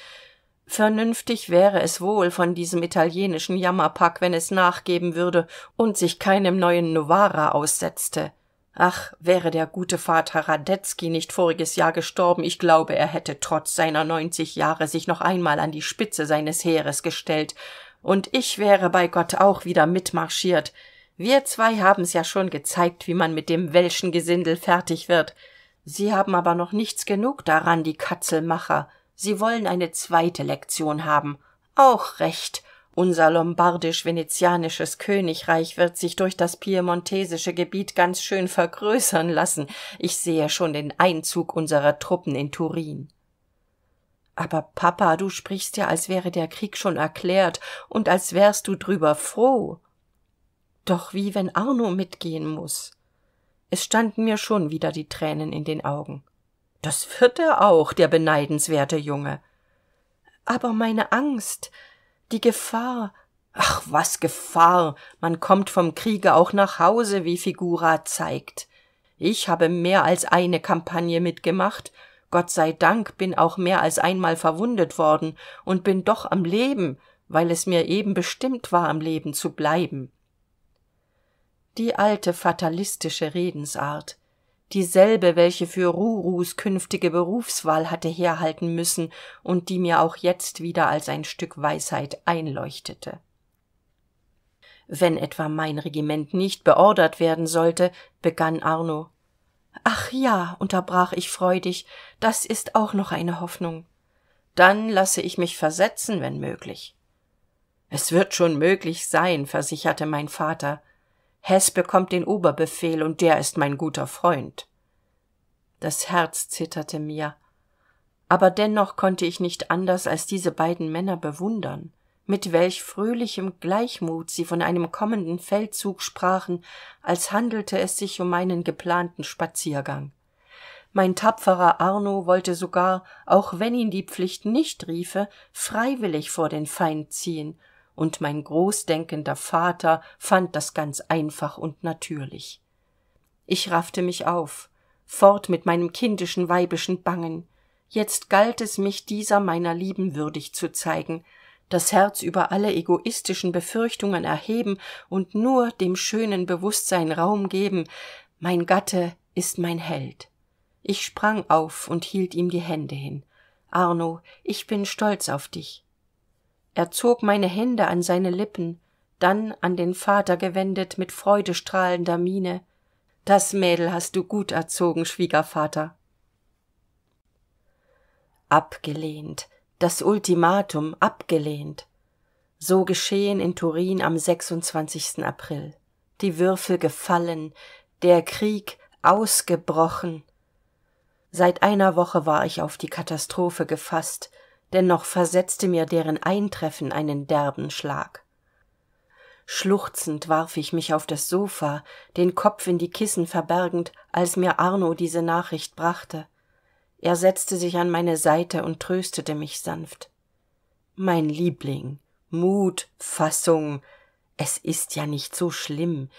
vernünftig wäre es wohl von diesem italienischen jammerpack wenn es nachgeben würde und sich keinem neuen novara aussetzte ach wäre der gute vater radetzky nicht voriges jahr gestorben ich glaube er hätte trotz seiner neunzig jahre sich noch einmal an die spitze seines heeres gestellt und ich wäre bei gott auch wieder mitmarschiert wir zwei haben's ja schon gezeigt wie man mit dem welschen gesindel fertig wird sie haben aber noch nichts genug daran die katzelmacher sie wollen eine zweite lektion haben auch recht unser lombardisch venezianisches königreich wird sich durch das piemontesische gebiet ganz schön vergrößern lassen ich sehe schon den einzug unserer truppen in turin aber papa du sprichst ja als wäre der krieg schon erklärt und als wärst du drüber froh doch wie wenn arno mitgehen muß es standen mir schon wieder die Tränen in den augen das wird er auch der beneidenswerte junge aber meine angst die gefahr ach was gefahr man kommt vom kriege auch nach hause wie figura zeigt ich habe mehr als eine kampagne mitgemacht gott sei dank bin auch mehr als einmal verwundet worden und bin doch am leben weil es mir eben bestimmt war am leben zu bleiben die alte fatalistische redensart dieselbe welche für rurus künftige berufswahl hatte herhalten müssen und die mir auch jetzt wieder als ein stück weisheit einleuchtete wenn etwa mein regiment nicht beordert werden sollte begann arno ach ja unterbrach ich freudig das ist auch noch eine hoffnung dann lasse ich mich versetzen wenn möglich es wird schon möglich sein versicherte mein vater Hess bekommt den oberbefehl und der ist mein guter freund das herz zitterte mir aber dennoch konnte ich nicht anders als diese beiden männer bewundern mit welch fröhlichem gleichmut sie von einem kommenden feldzug sprachen als handelte es sich um einen geplanten spaziergang mein tapferer arno wollte sogar auch wenn ihn die pflicht nicht riefe freiwillig vor den feind ziehen und mein großdenkender vater fand das ganz einfach und natürlich ich raffte mich auf fort mit meinem kindischen weibischen bangen jetzt galt es mich dieser meiner lieben würdig zu zeigen das herz über alle egoistischen befürchtungen erheben und nur dem schönen Bewusstsein raum geben mein gatte ist mein held ich sprang auf und hielt ihm die hände hin arno ich bin stolz auf dich er zog meine hände an seine lippen dann an den vater gewendet mit freudestrahlender miene das mädel hast du gut erzogen schwiegervater abgelehnt das ultimatum abgelehnt so geschehen in turin am 26. april die würfel gefallen der krieg ausgebrochen seit einer woche war ich auf die katastrophe gefaßt dennoch versetzte mir deren eintreffen einen derben schlag schluchzend warf ich mich auf das sofa den kopf in die kissen verbergend als mir arno diese nachricht brachte er setzte sich an meine seite und tröstete mich sanft mein liebling mut fassung es ist ja nicht so schlimm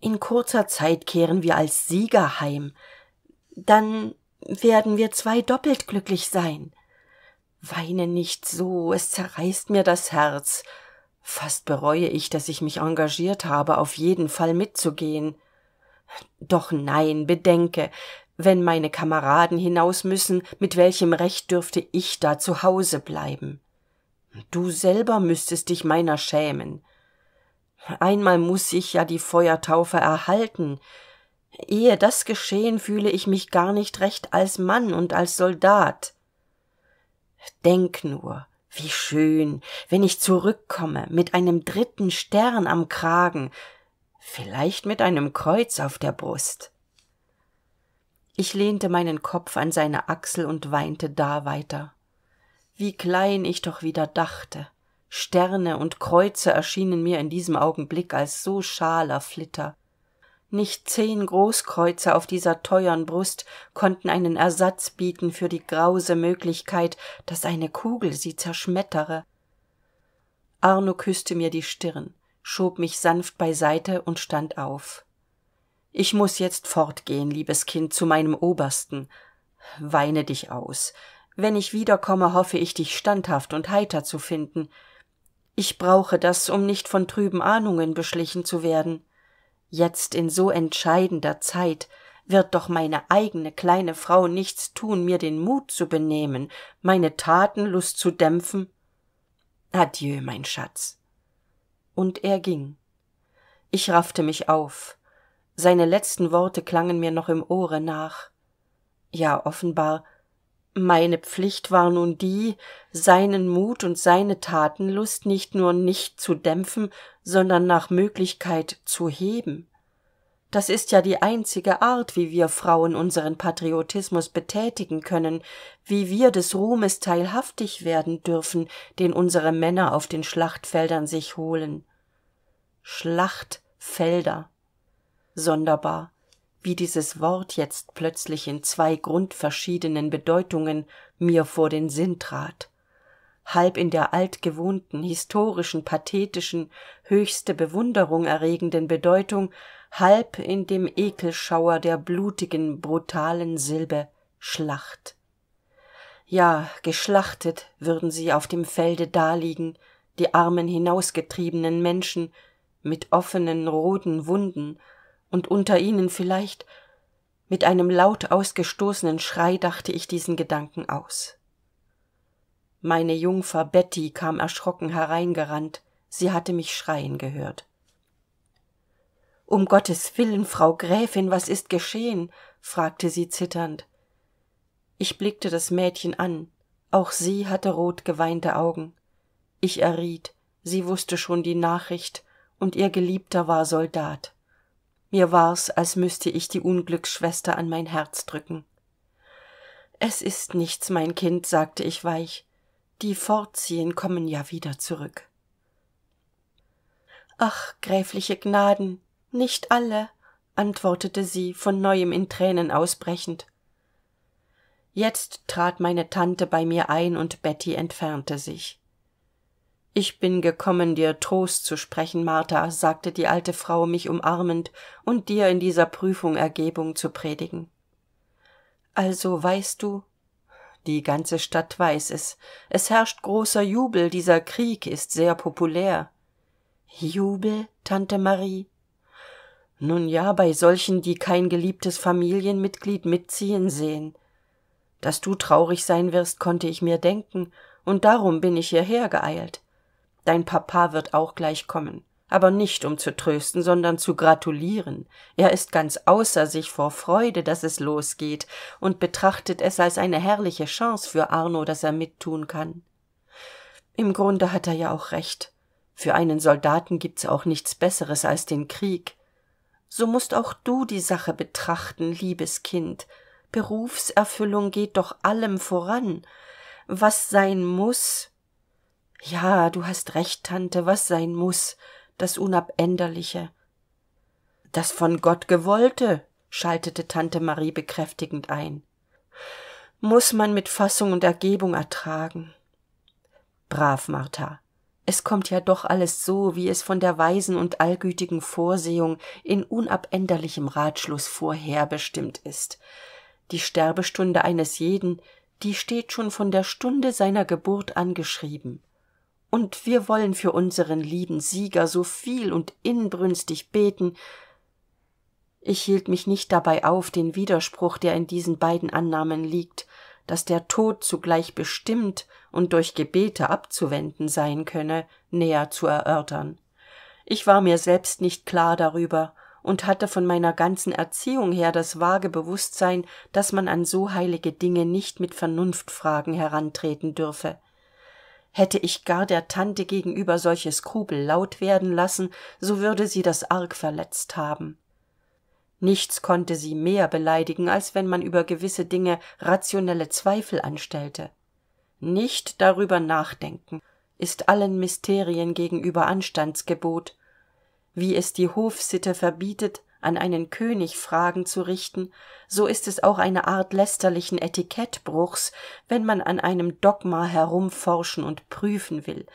in kurzer zeit kehren wir als sieger heim dann werden wir zwei doppelt glücklich sein weine nicht so es zerreißt mir das herz fast bereue ich daß ich mich engagiert habe auf jeden fall mitzugehen doch nein bedenke wenn meine kameraden hinaus müssen mit welchem recht dürfte ich da zu hause bleiben du selber müßtest dich meiner schämen einmal muß ich ja die feuertaufe erhalten ehe das geschehen fühle ich mich gar nicht recht als mann und als soldat denk nur wie schön wenn ich zurückkomme mit einem dritten stern am kragen vielleicht mit einem kreuz auf der brust ich lehnte meinen kopf an seine achsel und weinte da weiter wie klein ich doch wieder dachte sterne und kreuze erschienen mir in diesem augenblick als so schaler flitter nicht zehn großkreuze auf dieser teuern brust konnten einen ersatz bieten für die grause möglichkeit daß eine kugel sie zerschmettere arno küßte mir die stirn schob mich sanft beiseite und stand auf ich muß jetzt fortgehen liebes kind zu meinem obersten weine dich aus wenn ich wiederkomme hoffe ich dich standhaft und heiter zu finden ich brauche das um nicht von trüben ahnungen beschlichen zu werden jetzt in so entscheidender zeit wird doch meine eigene kleine frau nichts tun, mir den mut zu benehmen meine Tatenlust zu dämpfen adieu mein schatz und er ging ich raffte mich auf seine letzten worte klangen mir noch im ohre nach ja offenbar meine pflicht war nun die seinen mut und seine Tatenlust nicht nur nicht zu dämpfen sondern nach möglichkeit zu heben das ist ja die einzige art wie wir frauen unseren patriotismus betätigen können wie wir des ruhmes teilhaftig werden dürfen den unsere männer auf den schlachtfeldern sich holen schlachtfelder sonderbar wie dieses wort jetzt plötzlich in zwei grundverschiedenen bedeutungen mir vor den sinn trat halb in der altgewohnten historischen pathetischen höchste bewunderung erregenden bedeutung halb in dem ekelschauer der blutigen brutalen silbe schlacht ja geschlachtet würden sie auf dem felde daliegen die armen hinausgetriebenen menschen mit offenen roten wunden und unter ihnen vielleicht mit einem laut ausgestoßenen schrei dachte ich diesen gedanken aus meine jungfer Betty kam erschrocken hereingerannt sie hatte mich schreien gehört um gottes willen frau gräfin was ist geschehen fragte sie zitternd ich blickte das mädchen an auch sie hatte rot geweinte augen ich erriet sie wußte schon die nachricht und ihr geliebter war soldat mir war's als müßte ich die unglücksschwester an mein herz drücken es ist nichts mein kind sagte ich weich die fortziehen kommen ja wieder zurück ach gräfliche gnaden nicht alle antwortete sie von neuem in Tränen ausbrechend jetzt trat meine tante bei mir ein und Betty entfernte sich ich bin gekommen dir trost zu sprechen martha sagte die alte frau mich umarmend und dir in dieser prüfung ergebung zu predigen also weißt du die ganze stadt weiß es es herrscht großer jubel dieser krieg ist sehr populär jubel tante marie nun ja bei solchen die kein geliebtes familienmitglied mitziehen sehen dass du traurig sein wirst konnte ich mir denken und darum bin ich hierher geeilt dein papa wird auch gleich kommen aber nicht um zu trösten sondern zu gratulieren er ist ganz außer sich vor freude daß es losgeht und betrachtet es als eine herrliche chance für arno daß er mittun kann im grunde hat er ja auch recht für einen soldaten gibt's auch nichts besseres als den krieg so mußt auch du die sache betrachten liebes kind berufserfüllung geht doch allem voran was sein muß ja du hast recht tante was sein muß das unabänderliche das von gott gewollte schaltete tante marie bekräftigend ein muß man mit fassung und ergebung ertragen brav martha es kommt ja doch alles so wie es von der weisen und allgütigen vorsehung in unabänderlichem Ratschluss vorherbestimmt ist die sterbestunde eines jeden die steht schon von der stunde seiner geburt angeschrieben und wir wollen für unseren lieben sieger so viel und inbrünstig beten ich hielt mich nicht dabei auf den widerspruch der in diesen beiden annahmen liegt daß der tod zugleich bestimmt und durch gebete abzuwenden sein könne näher zu erörtern ich war mir selbst nicht klar darüber und hatte von meiner ganzen erziehung her das vage Bewusstsein, dass man an so heilige dinge nicht mit vernunftfragen herantreten dürfe hätte ich gar der tante gegenüber solche skrupel laut werden lassen so würde sie das arg verletzt haben nichts konnte sie mehr beleidigen als wenn man über gewisse dinge rationelle zweifel anstellte nicht darüber nachdenken ist allen mysterien gegenüber anstandsgebot wie es die hofsitte verbietet an einen könig fragen zu richten so ist es auch eine art lästerlichen etikettbruchs wenn man an einem dogma herumforschen und prüfen will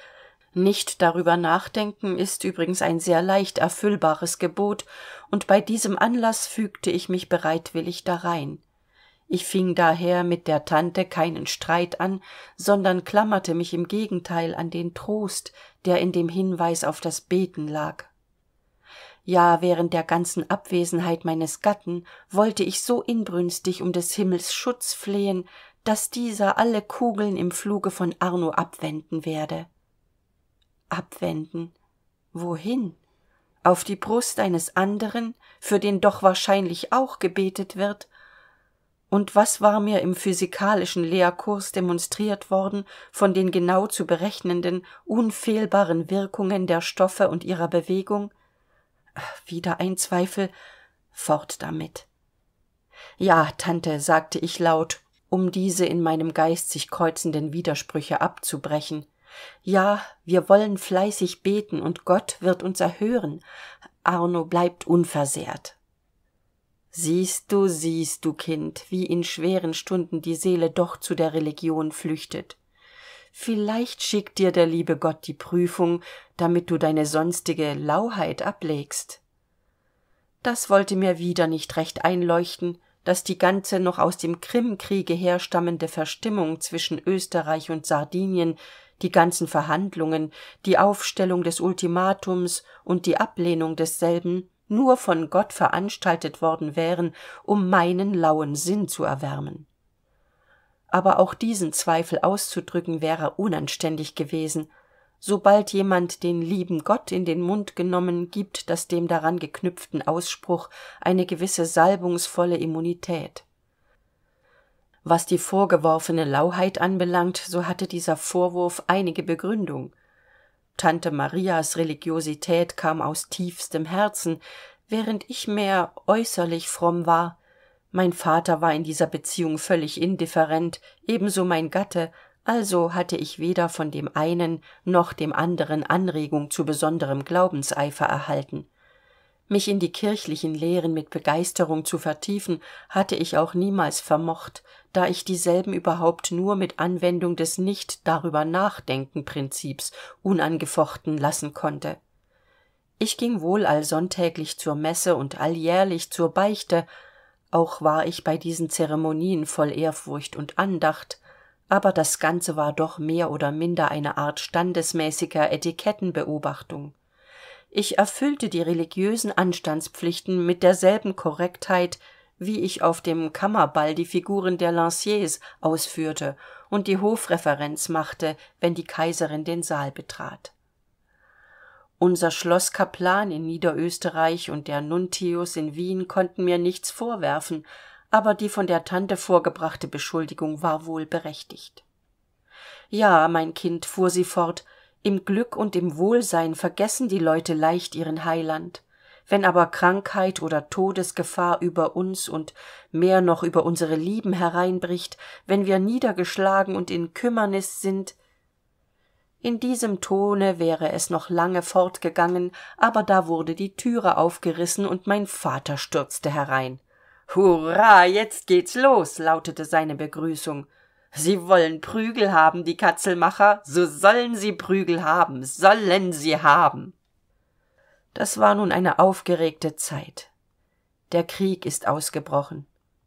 nicht darüber nachdenken ist übrigens ein sehr leicht erfüllbares gebot und bei diesem Anlass fügte ich mich bereitwillig darein ich fing daher mit der tante keinen streit an sondern klammerte mich im gegenteil an den trost der in dem hinweis auf das beten lag ja während der ganzen abwesenheit meines gatten wollte ich so inbrünstig um des himmels schutz flehen daß dieser alle kugeln im fluge von arno abwenden werde abwenden wohin auf die brust eines anderen für den doch wahrscheinlich auch gebetet wird und was war mir im physikalischen lehrkurs demonstriert worden von den genau zu berechnenden unfehlbaren wirkungen der stoffe und ihrer bewegung wieder ein zweifel fort damit ja tante sagte ich laut um diese in meinem geist sich kreuzenden widersprüche abzubrechen ja wir wollen fleißig beten und gott wird uns erhören arno bleibt unversehrt siehst du siehst du kind wie in schweren stunden die seele doch zu der religion flüchtet vielleicht schickt dir der liebe gott die prüfung damit du deine sonstige lauheit ablegst das wollte mir wieder nicht recht einleuchten daß die ganze noch aus dem krimkriege herstammende verstimmung zwischen österreich und sardinien die ganzen verhandlungen die aufstellung des ultimatums und die ablehnung desselben nur von gott veranstaltet worden wären um meinen lauen sinn zu erwärmen aber auch diesen zweifel auszudrücken wäre unanständig gewesen sobald jemand den lieben gott in den mund genommen gibt das dem daran geknüpften ausspruch eine gewisse salbungsvolle immunität was die vorgeworfene lauheit anbelangt so hatte dieser vorwurf einige begründung tante marias religiosität kam aus tiefstem herzen während ich mehr äußerlich fromm war mein vater war in dieser beziehung völlig indifferent ebenso mein gatte also hatte ich weder von dem einen noch dem anderen anregung zu besonderem glaubenseifer erhalten mich in die kirchlichen lehren mit begeisterung zu vertiefen hatte ich auch niemals vermocht da ich dieselben überhaupt nur mit anwendung des nicht darüber nachdenken prinzips unangefochten lassen konnte ich ging wohl allsonntäglich zur messe und alljährlich zur beichte auch war ich bei diesen Zeremonien voll ehrfurcht und andacht aber das ganze war doch mehr oder minder eine art standesmäßiger etikettenbeobachtung ich erfüllte die religiösen anstandspflichten mit derselben korrektheit wie ich auf dem kammerball die figuren der lanciers ausführte und die Hofreferenz machte wenn die kaiserin den saal betrat unser Schlosskaplan in niederösterreich und der nuntius in wien konnten mir nichts vorwerfen aber die von der tante vorgebrachte beschuldigung war wohl berechtigt ja mein kind fuhr sie fort im glück und im wohlsein vergessen die leute leicht ihren heiland wenn aber krankheit oder todesgefahr über uns und mehr noch über unsere lieben hereinbricht wenn wir niedergeschlagen und in kümmernis sind in diesem tone wäre es noch lange fortgegangen aber da wurde die Türe aufgerissen und mein vater stürzte herein hurra jetzt geht's los lautete seine begrüßung sie wollen prügel haben die katzelmacher so sollen sie prügel haben sollen sie haben das war nun eine aufgeregte zeit der krieg ist ausgebrochen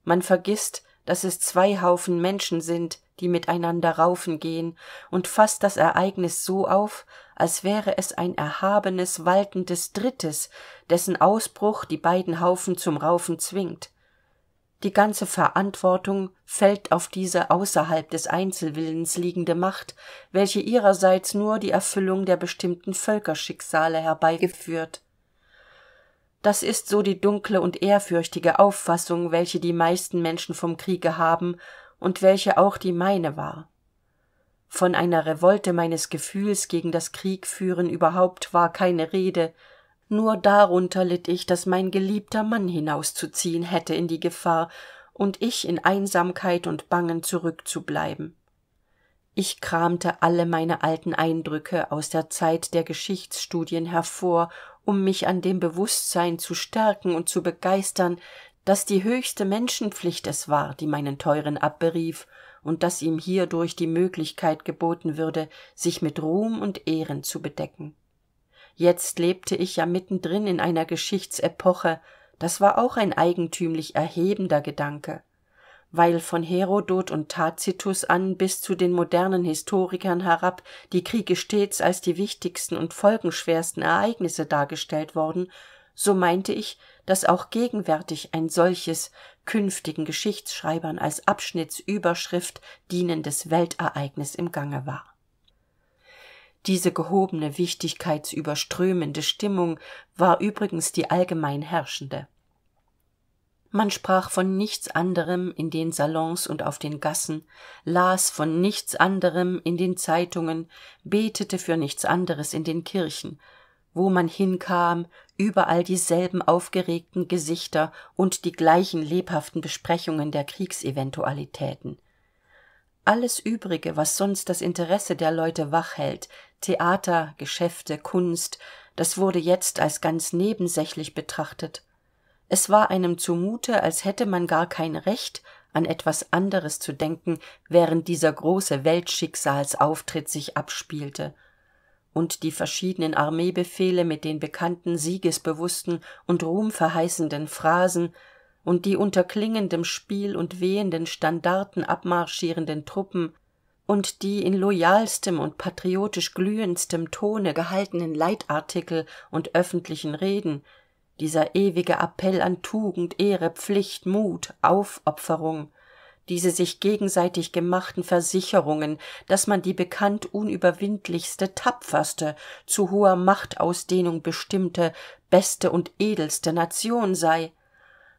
man vergisst, daß es zwei haufen menschen sind die miteinander raufen gehen und faßt das ereignis so auf als wäre es ein erhabenes waltendes drittes dessen ausbruch die beiden haufen zum raufen zwingt die ganze verantwortung fällt auf diese außerhalb des einzelwillens liegende macht welche ihrerseits nur die erfüllung der bestimmten völkerschicksale herbeigeführt. das ist so die dunkle und ehrfürchtige auffassung welche die meisten menschen vom kriege haben und welche auch die meine war von einer revolte meines gefühls gegen das kriegführen überhaupt war keine rede nur darunter litt ich daß mein geliebter mann hinauszuziehen hätte in die gefahr und ich in einsamkeit und bangen zurückzubleiben ich kramte alle meine alten eindrücke aus der zeit der geschichtsstudien hervor um mich an dem bewußtsein zu stärken und zu begeistern daß die höchste menschenpflicht es war die meinen teuren abberief und daß ihm hierdurch die möglichkeit geboten würde sich mit ruhm und ehren zu bedecken jetzt lebte ich ja mittendrin in einer geschichtsepoche das war auch ein eigentümlich erhebender gedanke weil von herodot und tacitus an bis zu den modernen historikern herab die kriege stets als die wichtigsten und folgenschwersten ereignisse dargestellt worden so meinte ich daß auch gegenwärtig ein solches künftigen geschichtsschreibern als abschnittsüberschrift dienendes weltereignis im gange war diese gehobene wichtigkeitsüberströmende stimmung war übrigens die allgemein herrschende man sprach von nichts anderem in den salons und auf den gassen las von nichts anderem in den zeitungen betete für nichts anderes in den kirchen wo man hinkam überall dieselben aufgeregten gesichter und die gleichen lebhaften besprechungen der kriegseventualitäten alles übrige was sonst das interesse der leute wach hält theater geschäfte kunst das wurde jetzt als ganz nebensächlich betrachtet es war einem zumute, als hätte man gar kein recht an etwas anderes zu denken während dieser große weltschicksalsauftritt sich abspielte und die verschiedenen armeebefehle mit den bekannten siegesbewussten und ruhmverheißenden phrasen und die unter klingendem spiel und wehenden standarten abmarschierenden truppen und die in loyalstem und patriotisch glühendstem tone gehaltenen leitartikel und öffentlichen reden dieser ewige appell an tugend ehre pflicht mut aufopferung diese sich gegenseitig gemachten versicherungen dass man die bekannt unüberwindlichste tapferste zu hoher machtausdehnung bestimmte beste und edelste nation sei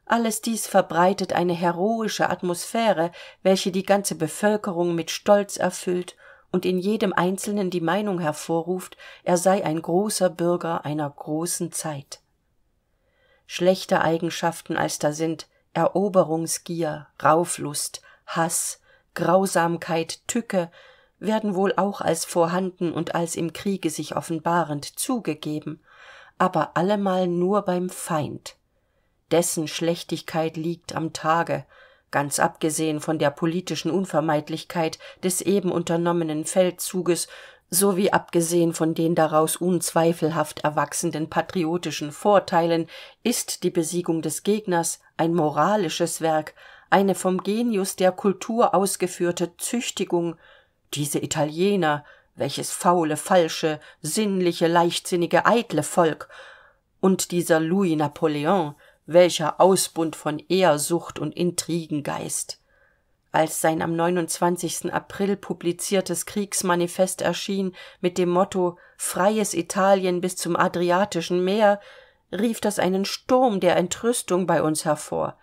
alles dies verbreitet eine heroische atmosphäre welche die ganze bevölkerung mit stolz erfüllt und in jedem einzelnen die meinung hervorruft er sei ein großer bürger einer großen zeit schlechter eigenschaften als da sind eroberungsgier rauflust haß grausamkeit tücke werden wohl auch als vorhanden und als im kriege sich offenbarend zugegeben aber allemal nur beim feind dessen schlechtigkeit liegt am tage ganz abgesehen von der politischen unvermeidlichkeit des eben unternommenen feldzuges sowie abgesehen von den daraus unzweifelhaft erwachsenden patriotischen vorteilen ist die besiegung des gegners ein moralisches werk eine vom genius der kultur ausgeführte züchtigung diese italiener welches faule falsche sinnliche leichtsinnige eitle volk und dieser louis napoleon welcher ausbund von ehrsucht und Intrigengeist als sein am 29. april publiziertes kriegsmanifest erschien mit dem motto freies italien bis zum adriatischen meer rief das einen sturm der entrüstung bei uns hervor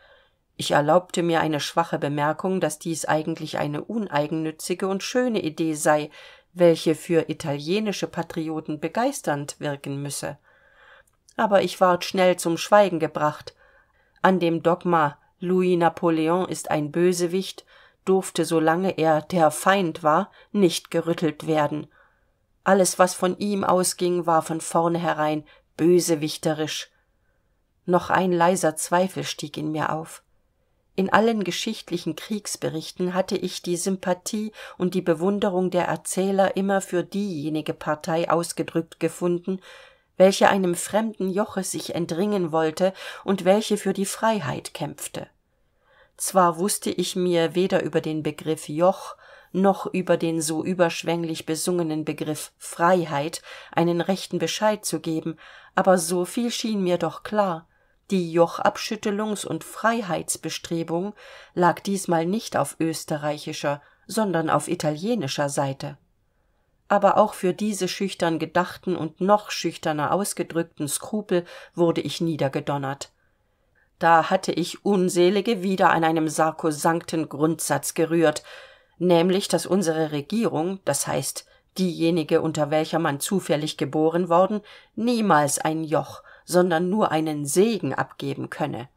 ich erlaubte mir eine schwache bemerkung daß dies eigentlich eine uneigennützige und schöne idee sei welche für italienische patrioten begeisternd wirken müsse aber ich ward schnell zum schweigen gebracht an dem dogma louis napoleon ist ein bösewicht durfte solange er der feind war nicht gerüttelt werden alles was von ihm ausging war von vornherein bösewichterisch noch ein leiser zweifel stieg in mir auf in allen geschichtlichen kriegsberichten hatte ich die sympathie und die bewunderung der erzähler immer für diejenige partei ausgedrückt gefunden welche einem fremden joche sich entringen wollte und welche für die freiheit kämpfte zwar wußte ich mir weder über den begriff joch noch über den so überschwänglich besungenen begriff freiheit einen rechten bescheid zu geben aber so viel schien mir doch klar die jochabschüttelungs und freiheitsbestrebung lag diesmal nicht auf österreichischer sondern auf italienischer seite aber auch für diese schüchtern gedachten und noch schüchterner ausgedrückten skrupel wurde ich niedergedonnert da hatte ich unselige wieder an einem sarkosankten grundsatz gerührt nämlich dass unsere regierung das heißt diejenige unter welcher man zufällig geboren worden niemals ein joch sondern nur einen segen abgeben könne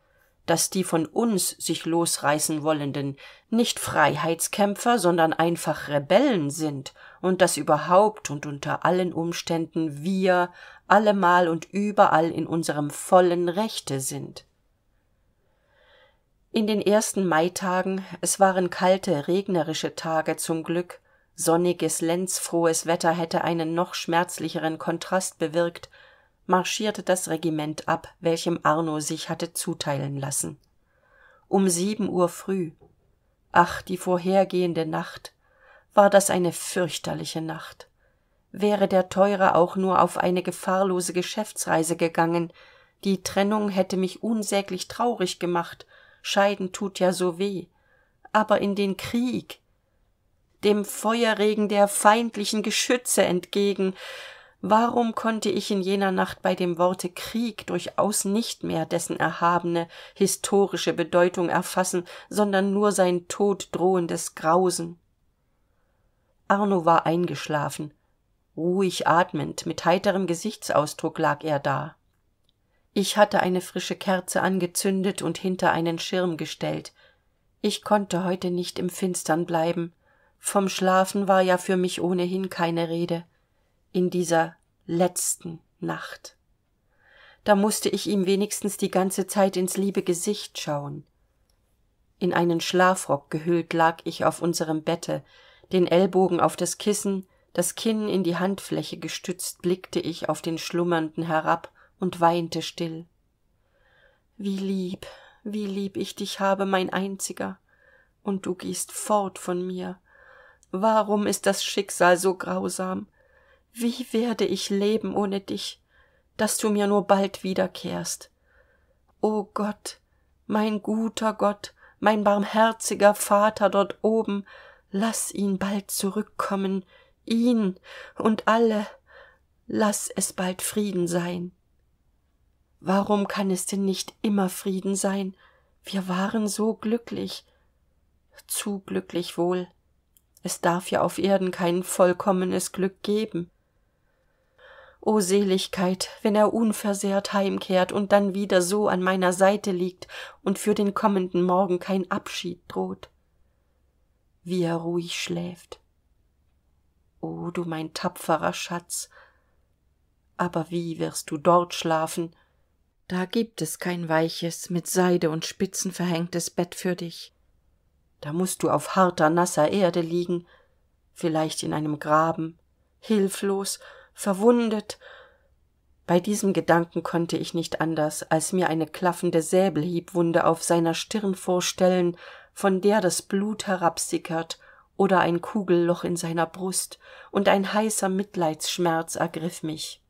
dass die von uns sich losreißen wollenden nicht freiheitskämpfer sondern einfach rebellen sind und dass überhaupt und unter allen umständen wir allemal und überall in unserem vollen rechte sind in den ersten maitagen es waren kalte regnerische tage zum glück sonniges lenzfrohes wetter hätte einen noch schmerzlicheren kontrast bewirkt marschierte das regiment ab welchem arno sich hatte zuteilen lassen um sieben uhr früh ach die vorhergehende nacht war das eine fürchterliche nacht wäre der teure auch nur auf eine gefahrlose geschäftsreise gegangen die trennung hätte mich unsäglich traurig gemacht scheiden tut ja so weh aber in den krieg dem feuerregen der feindlichen geschütze entgegen warum konnte ich in jener nacht bei dem worte krieg durchaus nicht mehr dessen erhabene historische bedeutung erfassen sondern nur sein toddrohendes grausen arno war eingeschlafen ruhig atmend mit heiterem gesichtsausdruck lag er da ich hatte eine frische kerze angezündet und hinter einen schirm gestellt ich konnte heute nicht im finstern bleiben vom schlafen war ja für mich ohnehin keine rede in dieser letzten nacht da mußte ich ihm wenigstens die ganze zeit ins liebe gesicht schauen in einen schlafrock gehüllt lag ich auf unserem bette den ellbogen auf das kissen das kinn in die handfläche gestützt blickte ich auf den schlummernden herab und weinte still wie lieb wie lieb ich dich habe mein einziger und du gehst fort von mir warum ist das schicksal so grausam wie werde ich leben ohne dich daß du mir nur bald wiederkehrst o gott mein guter gott mein barmherziger vater dort oben lass ihn bald zurückkommen ihn und alle lass es bald frieden sein warum kann es denn nicht immer frieden sein wir waren so glücklich zu glücklich wohl es darf ja auf erden kein vollkommenes glück geben o seligkeit wenn er unversehrt heimkehrt und dann wieder so an meiner seite liegt und für den kommenden morgen kein abschied droht wie er ruhig schläft o du mein tapferer schatz aber wie wirst du dort schlafen da gibt es kein weiches, mit Seide und Spitzen verhängtes Bett für dich. Da mußt du auf harter, nasser Erde liegen, vielleicht in einem Graben, hilflos, verwundet. Bei diesem Gedanken konnte ich nicht anders, als mir eine klaffende Säbelhiebwunde auf seiner Stirn vorstellen, von der das Blut herabsickert, oder ein Kugelloch in seiner Brust, und ein heißer Mitleidsschmerz ergriff mich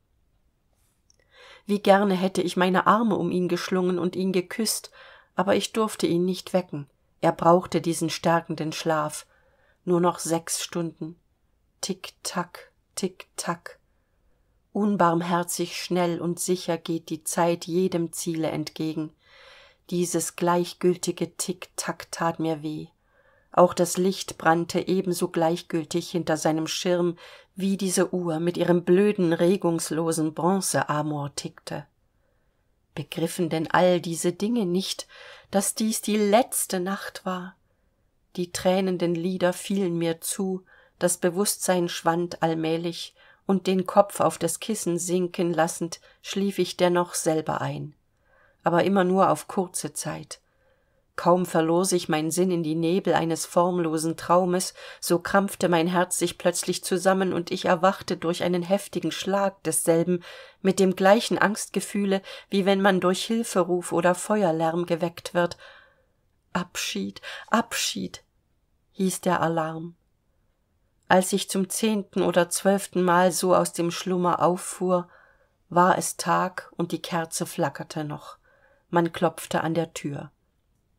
wie gerne hätte ich meine arme um ihn geschlungen und ihn geküsst, aber ich durfte ihn nicht wecken er brauchte diesen stärkenden schlaf nur noch sechs stunden tick tack tick tack unbarmherzig schnell und sicher geht die zeit jedem ziele entgegen dieses gleichgültige tick tack tat mir weh auch das licht brannte ebenso gleichgültig hinter seinem schirm wie diese uhr mit ihrem blöden regungslosen bronzeamor tickte begriffen denn all diese dinge nicht daß dies die letzte nacht war die tränenden Lieder fielen mir zu das Bewusstsein schwand allmählich und den kopf auf das kissen sinken lassend schlief ich dennoch selber ein aber immer nur auf kurze zeit kaum verlor sich mein sinn in die nebel eines formlosen traumes so krampfte mein herz sich plötzlich zusammen und ich erwachte durch einen heftigen schlag desselben mit dem gleichen angstgefühle wie wenn man durch hilferuf oder feuerlärm geweckt wird abschied abschied hieß der alarm als ich zum zehnten oder zwölften mal so aus dem schlummer auffuhr war es tag und die kerze flackerte noch man klopfte an der Tür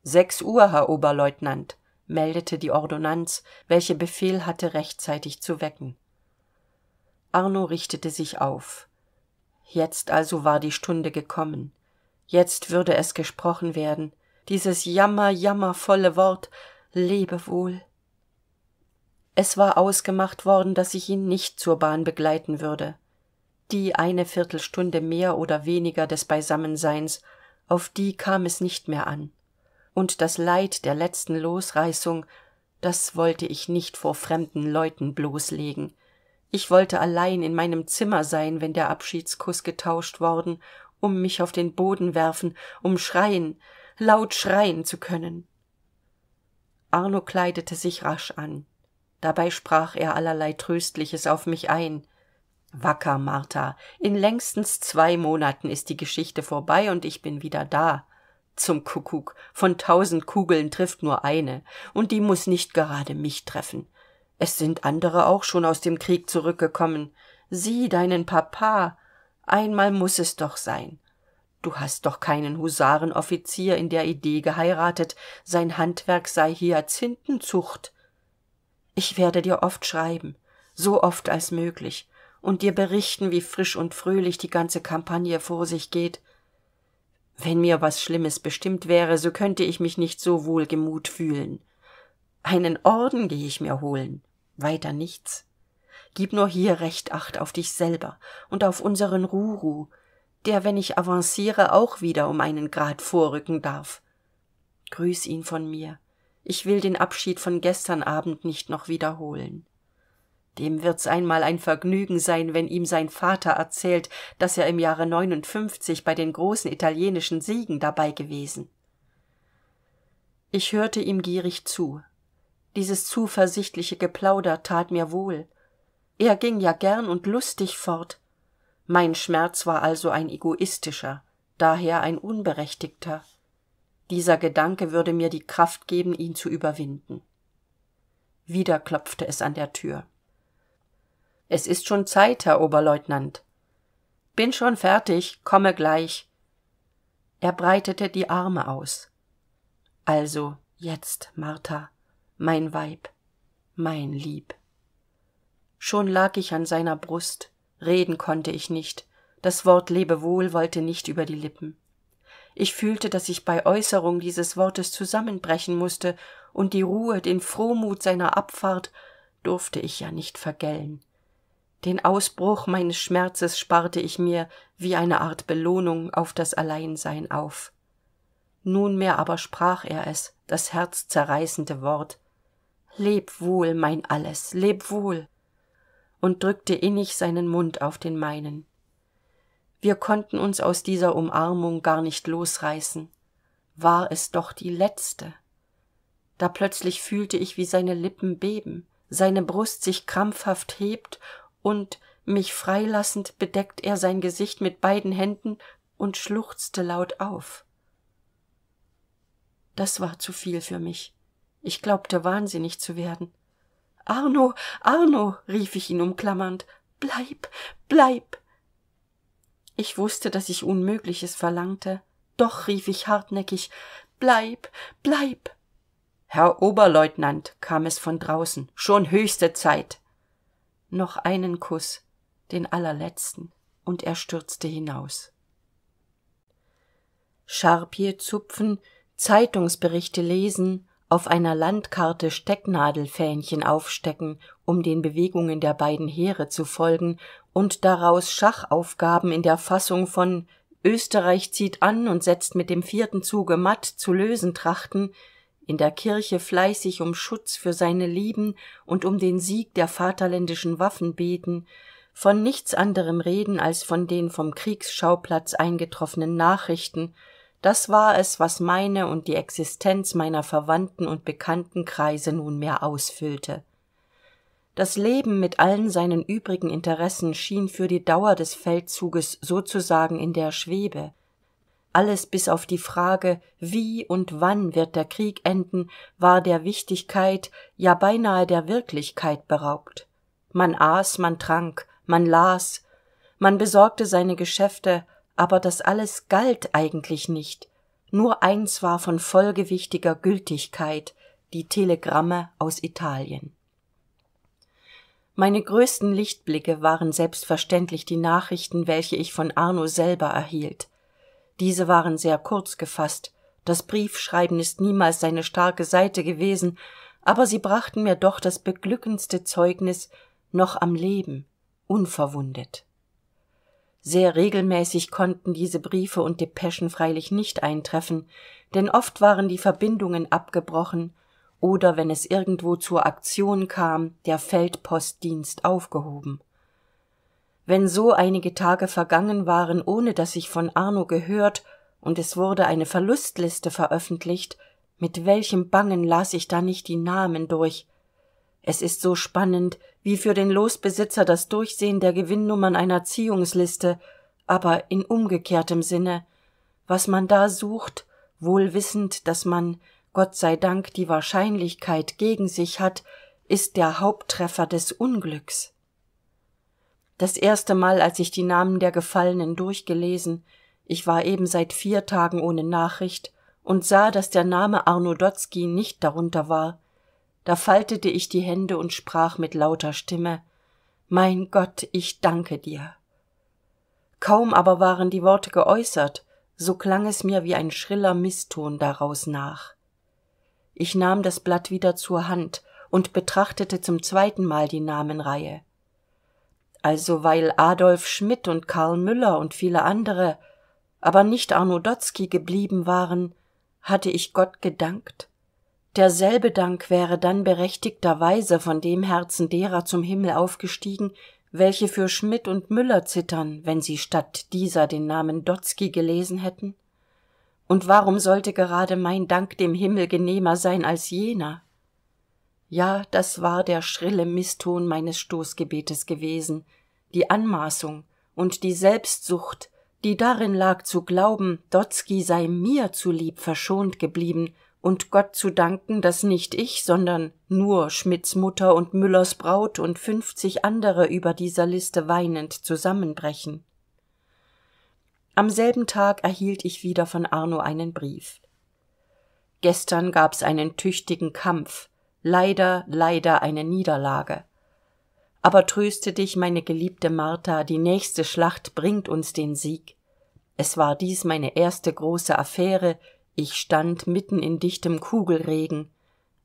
sechs uhr herr oberleutnant meldete die ordonnanz welche befehl hatte rechtzeitig zu wecken arno richtete sich auf jetzt also war die stunde gekommen jetzt würde es gesprochen werden dieses jammer jammervolle wort lebewohl es war ausgemacht worden daß ich ihn nicht zur bahn begleiten würde die eine viertelstunde mehr oder weniger des beisammenseins auf die kam es nicht mehr an und das leid der letzten losreißung das wollte ich nicht vor fremden leuten bloßlegen ich wollte allein in meinem zimmer sein wenn der abschiedskuß getauscht worden um mich auf den boden werfen um schreien laut schreien zu können arno kleidete sich rasch an dabei sprach er allerlei tröstliches auf mich ein wacker martha in längstens zwei monaten ist die geschichte vorbei und ich bin wieder da zum kuckuck von tausend kugeln trifft nur eine und die muß nicht gerade mich treffen es sind andere auch schon aus dem krieg zurückgekommen sieh deinen papa einmal muß es doch sein du hast doch keinen husarenoffizier in der idee geheiratet sein handwerk sei Hyazinthenzucht. ich werde dir oft schreiben so oft als möglich und dir berichten wie frisch und fröhlich die ganze Kampagne vor sich geht wenn mir was schlimmes bestimmt wäre so könnte ich mich nicht so wohlgemut fühlen einen orden geh ich mir holen weiter nichts gib nur hier recht acht auf dich selber und auf unseren ruru der wenn ich avanciere auch wieder um einen grad vorrücken darf grüß ihn von mir ich will den abschied von gestern abend nicht noch wiederholen dem wird's einmal ein vergnügen sein wenn ihm sein vater erzählt daß er im jahre 59 bei den großen italienischen siegen dabei gewesen ich hörte ihm gierig zu dieses zuversichtliche geplauder tat mir wohl er ging ja gern und lustig fort mein schmerz war also ein egoistischer daher ein unberechtigter dieser gedanke würde mir die kraft geben ihn zu überwinden wieder klopfte es an der Tür es ist schon zeit herr Oberleutnant. bin schon fertig komme gleich er breitete die arme aus also jetzt martha mein weib mein lieb schon lag ich an seiner brust reden konnte ich nicht das wort lebewohl wollte nicht über die lippen ich fühlte daß ich bei äußerung dieses wortes zusammenbrechen mußte und die ruhe den frohmut seiner abfahrt durfte ich ja nicht vergällen den ausbruch meines schmerzes sparte ich mir wie eine art belohnung auf das alleinsein auf nunmehr aber sprach er es das herzzerreißende wort leb wohl mein alles leb wohl und drückte innig seinen mund auf den meinen wir konnten uns aus dieser umarmung gar nicht losreißen war es doch die letzte da plötzlich fühlte ich wie seine lippen beben seine brust sich krampfhaft hebt und mich freilassend bedeckt er sein gesicht mit beiden händen und schluchzte laut auf das war zu viel für mich ich glaubte wahnsinnig zu werden arno arno rief ich ihn umklammernd bleib bleib ich wußte daß ich unmögliches verlangte doch rief ich hartnäckig bleib bleib herr Oberleutnant«, kam es von draußen schon höchste zeit noch einen kuß den allerletzten und er stürzte hinaus charpie zupfen zeitungsberichte lesen auf einer landkarte stecknadelfähnchen aufstecken um den bewegungen der beiden heere zu folgen und daraus schachaufgaben in der fassung von österreich zieht an und setzt mit dem vierten zuge matt zu lösen trachten in der kirche fleißig um schutz für seine lieben und um den sieg der vaterländischen waffen beten von nichts anderem reden als von den vom kriegsschauplatz eingetroffenen nachrichten das war es was meine und die existenz meiner verwandten und Bekanntenkreise nunmehr ausfüllte das leben mit allen seinen übrigen interessen schien für die dauer des feldzuges sozusagen in der schwebe alles bis auf die frage wie und wann wird der krieg enden war der wichtigkeit ja beinahe der wirklichkeit beraubt man aß man trank man las man besorgte seine geschäfte aber das alles galt eigentlich nicht nur eins war von folgewichtiger gültigkeit die telegramme aus italien meine größten lichtblicke waren selbstverständlich die nachrichten welche ich von arno selber erhielt diese waren sehr kurz gefasst. das briefschreiben ist niemals seine starke seite gewesen aber sie brachten mir doch das beglückendste zeugnis noch am leben unverwundet sehr regelmäßig konnten diese briefe und depeschen freilich nicht eintreffen denn oft waren die verbindungen abgebrochen oder wenn es irgendwo zur aktion kam der feldpostdienst aufgehoben wenn so einige tage vergangen waren ohne dass ich von arno gehört und es wurde eine verlustliste veröffentlicht mit welchem bangen las ich da nicht die namen durch es ist so spannend wie für den losbesitzer das durchsehen der gewinnnummern einer ziehungsliste aber in umgekehrtem sinne was man da sucht wohl wissend dass man gott sei dank die wahrscheinlichkeit gegen sich hat ist der haupttreffer des unglücks das erste mal als ich die namen der gefallenen durchgelesen ich war eben seit vier tagen ohne nachricht und sah dass der name arno dotzky nicht darunter war da faltete ich die hände und sprach mit lauter stimme mein gott ich danke dir kaum aber waren die worte geäußert so klang es mir wie ein schriller Misston daraus nach ich nahm das blatt wieder zur hand und betrachtete zum zweiten mal die namenreihe also weil adolf schmidt und karl müller und viele andere aber nicht arno dotzky geblieben waren hatte ich gott gedankt derselbe dank wäre dann berechtigterweise von dem herzen derer zum himmel aufgestiegen welche für schmidt und müller zittern wenn sie statt dieser den namen dotzky gelesen hätten und warum sollte gerade mein dank dem himmel genehmer sein als jener ja das war der schrille Misston meines stoßgebetes gewesen die anmaßung und die selbstsucht die darin lag zu glauben dotzky sei mir zulieb verschont geblieben und gott zu danken daß nicht ich sondern nur schmidts mutter und müllers braut und fünfzig andere über dieser liste weinend zusammenbrechen am selben tag erhielt ich wieder von arno einen brief gestern gab's einen tüchtigen kampf leider leider eine niederlage aber tröste dich meine geliebte martha die nächste schlacht bringt uns den sieg es war dies meine erste große affäre ich stand mitten in dichtem kugelregen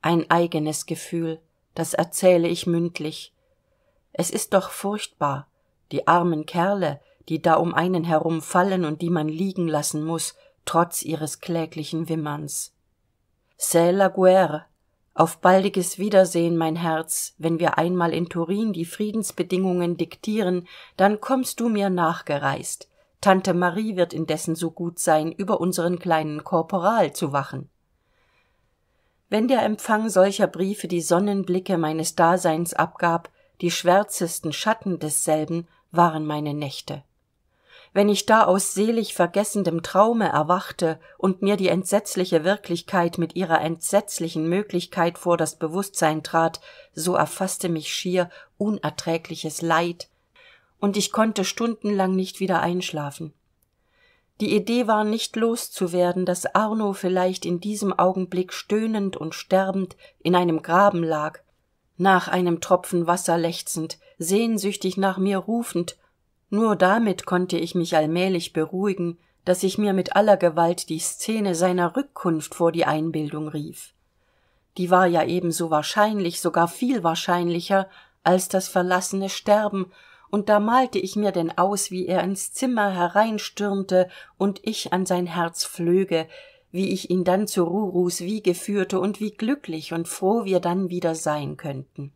ein eigenes gefühl das erzähle ich mündlich es ist doch furchtbar die armen kerle die da um einen herum fallen und die man liegen lassen muß trotz ihres kläglichen wimmerns C'est la guerre, auf baldiges wiedersehen mein herz wenn wir einmal in turin die friedensbedingungen diktieren dann kommst du mir nachgereist tante marie wird indessen so gut sein über unseren kleinen korporal zu wachen wenn der empfang solcher briefe die sonnenblicke meines daseins abgab die schwärzesten schatten desselben waren meine nächte wenn ich da aus selig vergessendem traume erwachte und mir die entsetzliche wirklichkeit mit ihrer entsetzlichen möglichkeit vor das Bewusstsein trat so erfasste mich schier unerträgliches leid und ich konnte stundenlang nicht wieder einschlafen die idee war nicht loszuwerden dass arno vielleicht in diesem augenblick stöhnend und sterbend in einem graben lag nach einem tropfen wasser lechzend sehnsüchtig nach mir rufend nur damit konnte ich mich allmählich beruhigen daß ich mir mit aller gewalt die Szene seiner rückkunft vor die einbildung rief die war ja ebenso wahrscheinlich sogar viel wahrscheinlicher als das verlassene sterben und da malte ich mir denn aus wie er ins zimmer hereinstürmte und ich an sein herz flöge wie ich ihn dann zu rurus wiege führte und wie glücklich und froh wir dann wieder sein könnten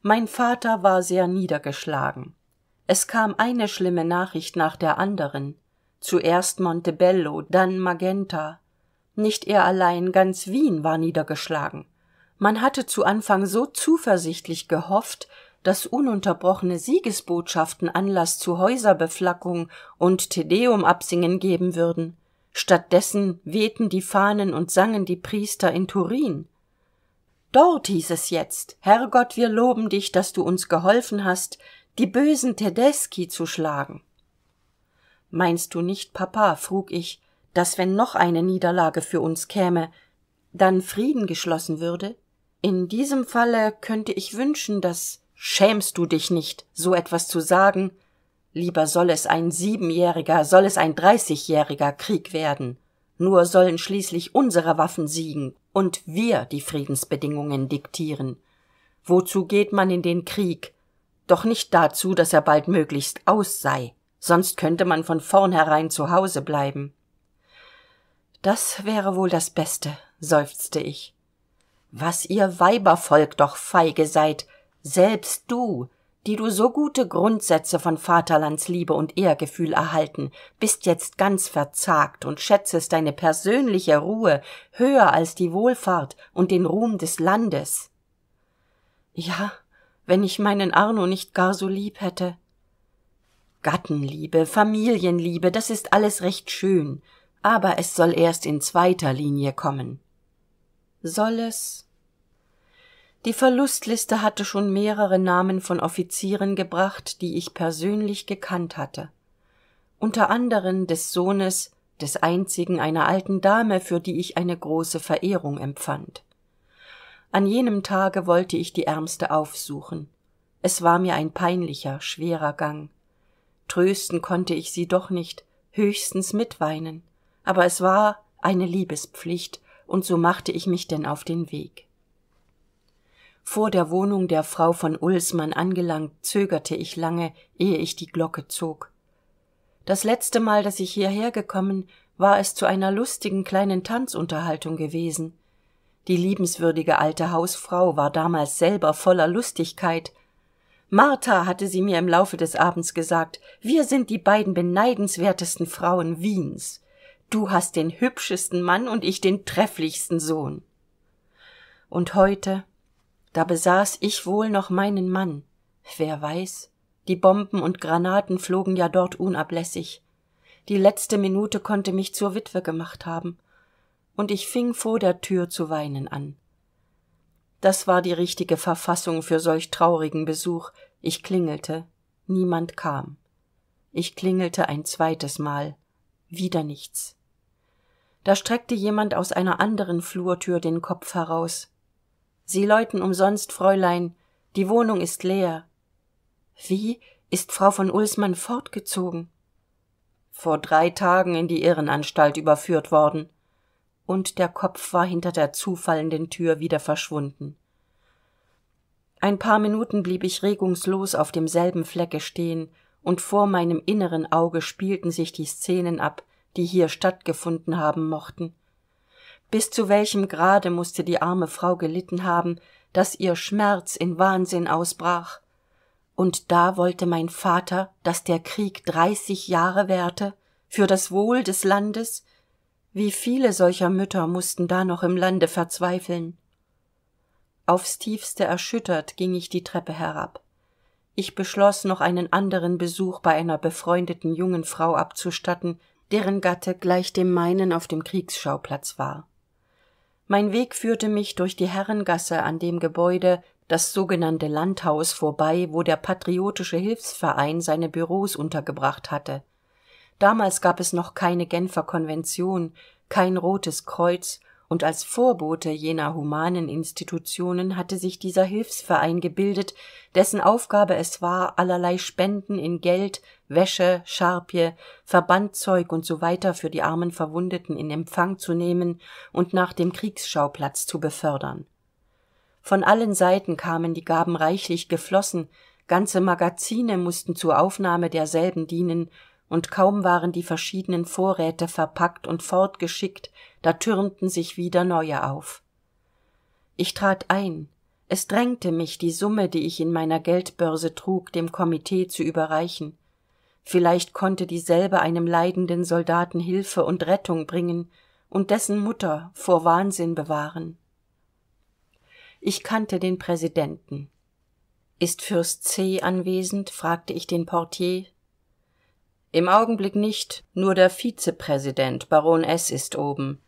mein vater war sehr niedergeschlagen es kam eine schlimme nachricht nach der anderen zuerst montebello dann magenta nicht er allein ganz wien war niedergeschlagen man hatte zu anfang so zuversichtlich gehofft daß ununterbrochene siegesbotschaften Anlass zu Häuserbeflackung und tedeumabsingen geben würden Stattdessen wehten die fahnen und sangen die priester in turin dort hieß es jetzt herrgott wir loben dich daß du uns geholfen hast die bösen tedeschi zu schlagen meinst du nicht papa frug ich dass wenn noch eine niederlage für uns käme dann frieden geschlossen würde in diesem falle könnte ich wünschen dass schämst du dich nicht so etwas zu sagen lieber soll es ein siebenjähriger soll es ein dreißigjähriger krieg werden nur sollen schließlich unsere waffen siegen und wir die friedensbedingungen diktieren wozu geht man in den krieg doch nicht dazu daß er bald möglichst aus sei sonst könnte man von vornherein zu hause bleiben das wäre wohl das beste seufzte ich was ihr weibervolk doch feige seid selbst du die du so gute grundsätze von vaterlandsliebe und ehrgefühl erhalten bist jetzt ganz verzagt und schätzest deine persönliche ruhe höher als die wohlfahrt und den ruhm des landes ja wenn ich meinen arno nicht gar so lieb hätte gattenliebe familienliebe das ist alles recht schön aber es soll erst in zweiter linie kommen soll es die verlustliste hatte schon mehrere namen von offizieren gebracht die ich persönlich gekannt hatte unter anderen des sohnes des einzigen einer alten dame für die ich eine große verehrung empfand an jenem tage wollte ich die ärmste aufsuchen es war mir ein peinlicher schwerer gang trösten konnte ich sie doch nicht höchstens mitweinen aber es war eine liebespflicht und so machte ich mich denn auf den weg vor der wohnung der frau von ulsmann angelangt zögerte ich lange ehe ich die glocke zog das letzte mal daß ich hierher gekommen war es zu einer lustigen kleinen tanzunterhaltung gewesen die liebenswürdige alte hausfrau war damals selber voller lustigkeit martha hatte sie mir im laufe des abends gesagt wir sind die beiden beneidenswertesten frauen wiens du hast den hübschesten mann und ich den trefflichsten sohn und heute da besaß ich wohl noch meinen mann wer weiß die bomben und granaten flogen ja dort unablässig die letzte minute konnte mich zur witwe gemacht haben und ich fing vor der Tür zu weinen an das war die richtige verfassung für solch traurigen besuch ich klingelte niemand kam ich klingelte ein zweites mal wieder nichts da streckte jemand aus einer anderen Flurtür den kopf heraus sie läuten umsonst fräulein die wohnung ist leer wie ist frau von ulsmann fortgezogen vor drei tagen in die irrenanstalt überführt worden und der kopf war hinter der zufallenden Tür wieder verschwunden ein paar minuten blieb ich regungslos auf demselben flecke stehen und vor meinem inneren auge spielten sich die Szenen ab die hier stattgefunden haben mochten bis zu welchem grade mußte die arme frau gelitten haben daß ihr schmerz in wahnsinn ausbrach und da wollte mein vater daß der krieg dreißig jahre währte für das wohl des landes wie viele solcher mütter mußten da noch im lande verzweifeln aufs tiefste erschüttert ging ich die treppe herab ich beschloß noch einen anderen besuch bei einer befreundeten jungen frau abzustatten deren gatte gleich dem meinen auf dem kriegsschauplatz war mein weg führte mich durch die herrengasse an dem gebäude das sogenannte landhaus vorbei wo der patriotische hilfsverein seine Büros untergebracht hatte damals gab es noch keine genfer konvention kein rotes kreuz und als vorbote jener humanen institutionen hatte sich dieser hilfsverein gebildet dessen aufgabe es war allerlei spenden in geld wäsche Scharpie, verbandzeug und so weiter für die armen verwundeten in empfang zu nehmen und nach dem kriegsschauplatz zu befördern von allen seiten kamen die gaben reichlich geflossen ganze magazine mußten zur aufnahme derselben dienen und kaum waren die verschiedenen vorräte verpackt und fortgeschickt da türmten sich wieder neue auf ich trat ein es drängte mich die summe die ich in meiner geldbörse trug dem komitee zu überreichen vielleicht konnte dieselbe einem leidenden soldaten hilfe und rettung bringen und dessen mutter vor wahnsinn bewahren ich kannte den präsidenten ist fürst c anwesend fragte ich den portier im augenblick nicht nur der vizepräsident baron s ist oben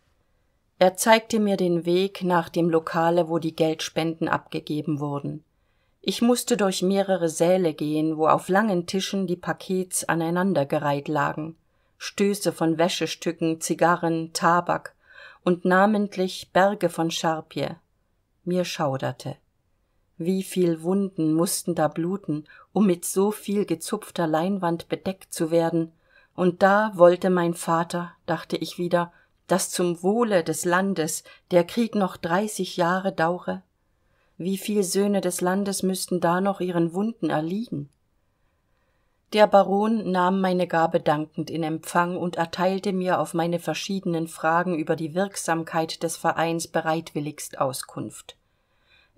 er zeigte mir den weg nach dem lokale wo die geldspenden abgegeben wurden ich mußte durch mehrere säle gehen wo auf langen tischen die pakets aneinandergereiht lagen stöße von wäschestücken Zigarren, tabak und namentlich berge von charpie mir schauderte wie viel wunden mußten da bluten um mit so viel gezupfter leinwand bedeckt zu werden und da wollte mein vater dachte ich wieder daß zum wohle des landes der krieg noch dreißig jahre daure viel söhne des landes müßten da noch ihren wunden erliegen der baron nahm meine gabe dankend in empfang und erteilte mir auf meine verschiedenen fragen über die wirksamkeit des vereins bereitwilligst auskunft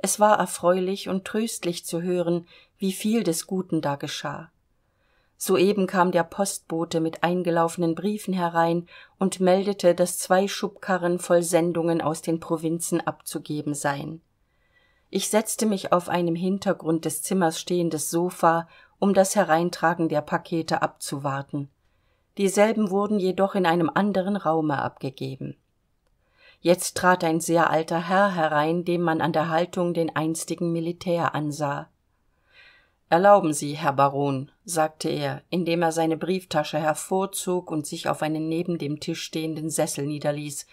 es war erfreulich und tröstlich zu hören wie viel des guten da geschah soeben kam der postbote mit eingelaufenen briefen herein und meldete daß zwei schubkarren voll sendungen aus den provinzen abzugeben seien ich setzte mich auf einem hintergrund des zimmers stehendes sofa um das hereintragen der pakete abzuwarten dieselben wurden jedoch in einem anderen raume abgegeben jetzt trat ein sehr alter herr herein dem man an der haltung den einstigen militär ansah erlauben sie herr baron sagte er indem er seine brieftasche hervorzog und sich auf einen neben dem tisch stehenden sessel niederließ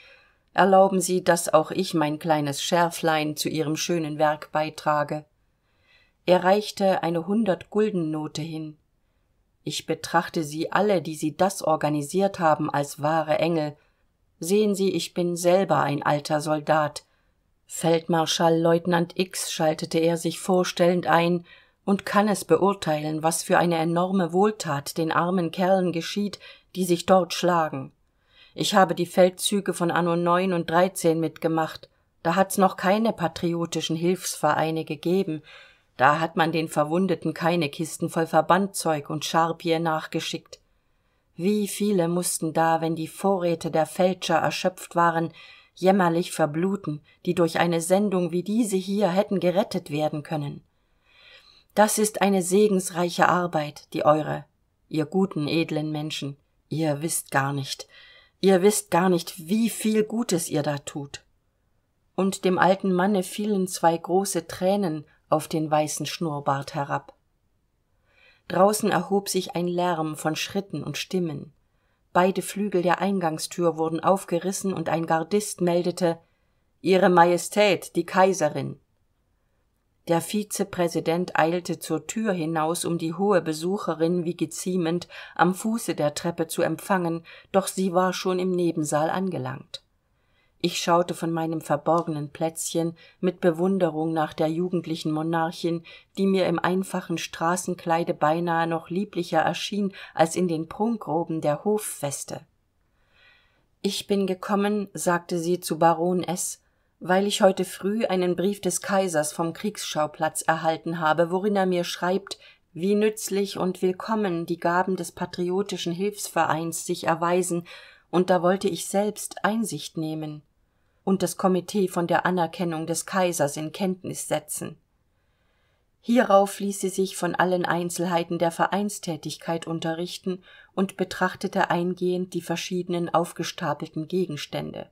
erlauben sie daß auch ich mein kleines schärflein zu ihrem schönen werk beitrage er reichte eine hundertguldennote hin ich betrachte sie alle die sie das organisiert haben als wahre engel sehen sie ich bin selber ein alter soldat Feldmarschallleutnant x schaltete er sich vorstellend ein und kann es beurteilen was für eine enorme Wohltat den armen kerlen geschieht die sich dort schlagen ich habe die feldzüge von anno 9 und 13 mitgemacht da hat's noch keine patriotischen hilfsvereine gegeben da hat man den verwundeten keine kisten voll verbandzeug und charpie nachgeschickt wie viele mußten da wenn die vorräte der fälscher erschöpft waren jämmerlich verbluten die durch eine sendung wie diese hier hätten gerettet werden können das ist eine segensreiche arbeit die eure ihr guten edlen menschen ihr wisst gar nicht ihr wisst gar nicht wie viel gutes ihr da tut. und dem alten manne fielen zwei große Tränen auf den weißen schnurrbart herab draußen erhob sich ein lärm von schritten und stimmen beide flügel der eingangstür wurden aufgerissen und ein gardist meldete ihre majestät die kaiserin der vizepräsident eilte zur Tür hinaus um die hohe besucherin wie geziemend am fuße der treppe zu empfangen doch sie war schon im nebensaal angelangt ich schaute von meinem verborgenen plätzchen mit bewunderung nach der jugendlichen monarchin die mir im einfachen straßenkleide beinahe noch lieblicher erschien als in den prunkroben der hoffeste ich bin gekommen sagte sie zu baron s weil ich heute früh einen brief des kaisers vom kriegsschauplatz erhalten habe worin er mir schreibt wie nützlich und willkommen die gaben des patriotischen hilfsvereins sich erweisen und da wollte ich selbst einsicht nehmen und das komitee von der anerkennung des kaisers in kenntnis setzen hierauf ließ sie sich von allen einzelheiten der vereinstätigkeit unterrichten und betrachtete eingehend die verschiedenen aufgestapelten gegenstände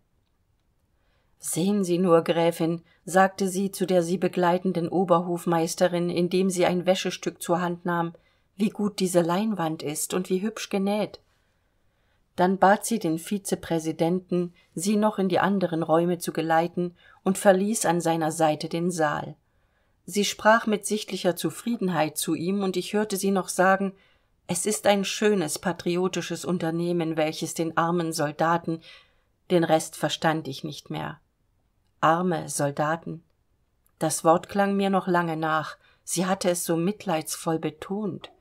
sehen sie nur gräfin sagte sie zu der sie begleitenden oberhofmeisterin indem sie ein wäschestück zur hand nahm wie gut diese leinwand ist und wie hübsch genäht dann bat sie den vizepräsidenten sie noch in die anderen räume zu geleiten und verließ an seiner seite den saal sie sprach mit sichtlicher zufriedenheit zu ihm und ich hörte sie noch sagen es ist ein schönes patriotisches unternehmen welches den armen soldaten den rest verstand ich nicht mehr arme soldaten das wort klang mir noch lange nach sie hatte es so mitleidsvoll betont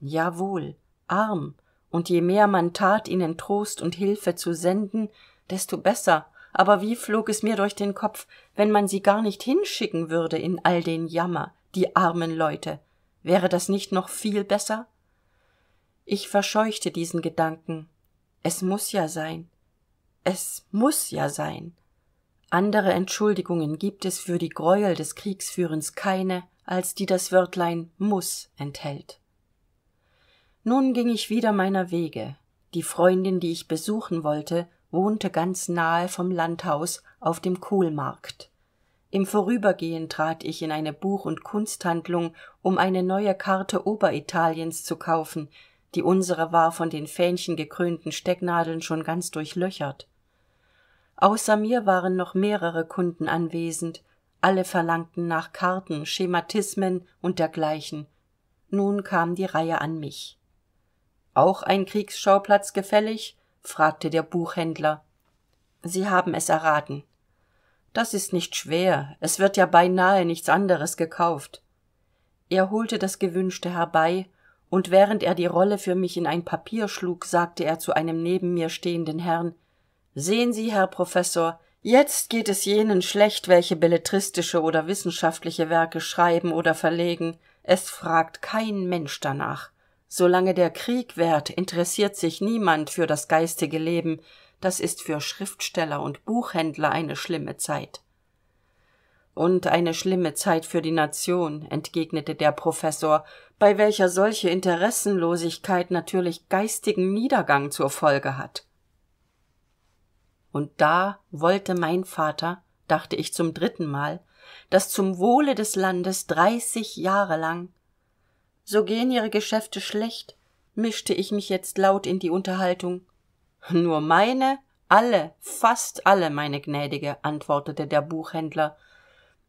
Jawohl, arm und je mehr man tat, ihnen trost und hilfe zu senden desto besser aber wie flog es mir durch den kopf wenn man sie gar nicht hinschicken würde in all den jammer die armen leute wäre das nicht noch viel besser ich verscheuchte diesen gedanken es muß ja sein es muß ja sein andere entschuldigungen gibt es für die Gräuel des Kriegsführens keine als die das wörtlein muß enthält nun ging ich wieder meiner wege die freundin die ich besuchen wollte wohnte ganz nahe vom landhaus auf dem kohlmarkt im vorübergehen trat ich in eine buch und kunsthandlung um eine neue karte oberitaliens zu kaufen die unsere war von den fähnchengekrönten stecknadeln schon ganz durchlöchert außer mir waren noch mehrere kunden anwesend alle verlangten nach karten schematismen und dergleichen nun kam die reihe an mich auch ein kriegsschauplatz gefällig fragte der buchhändler sie haben es erraten das ist nicht schwer es wird ja beinahe nichts anderes gekauft er holte das gewünschte herbei und während er die rolle für mich in ein papier schlug sagte er zu einem neben mir stehenden herrn sehen sie herr professor jetzt geht es jenen schlecht welche belletristische oder wissenschaftliche werke schreiben oder verlegen es fragt kein mensch danach solange der krieg währt interessiert sich niemand für das geistige leben das ist für schriftsteller und buchhändler eine schlimme zeit und eine schlimme zeit für die nation entgegnete der professor bei welcher solche interessenlosigkeit natürlich geistigen niedergang zur folge hat und da wollte mein vater dachte ich zum dritten Mal, daß zum wohle des landes dreißig jahre lang so gehen ihre geschäfte schlecht mischte ich mich jetzt laut in die unterhaltung nur meine alle fast alle meine gnädige antwortete der buchhändler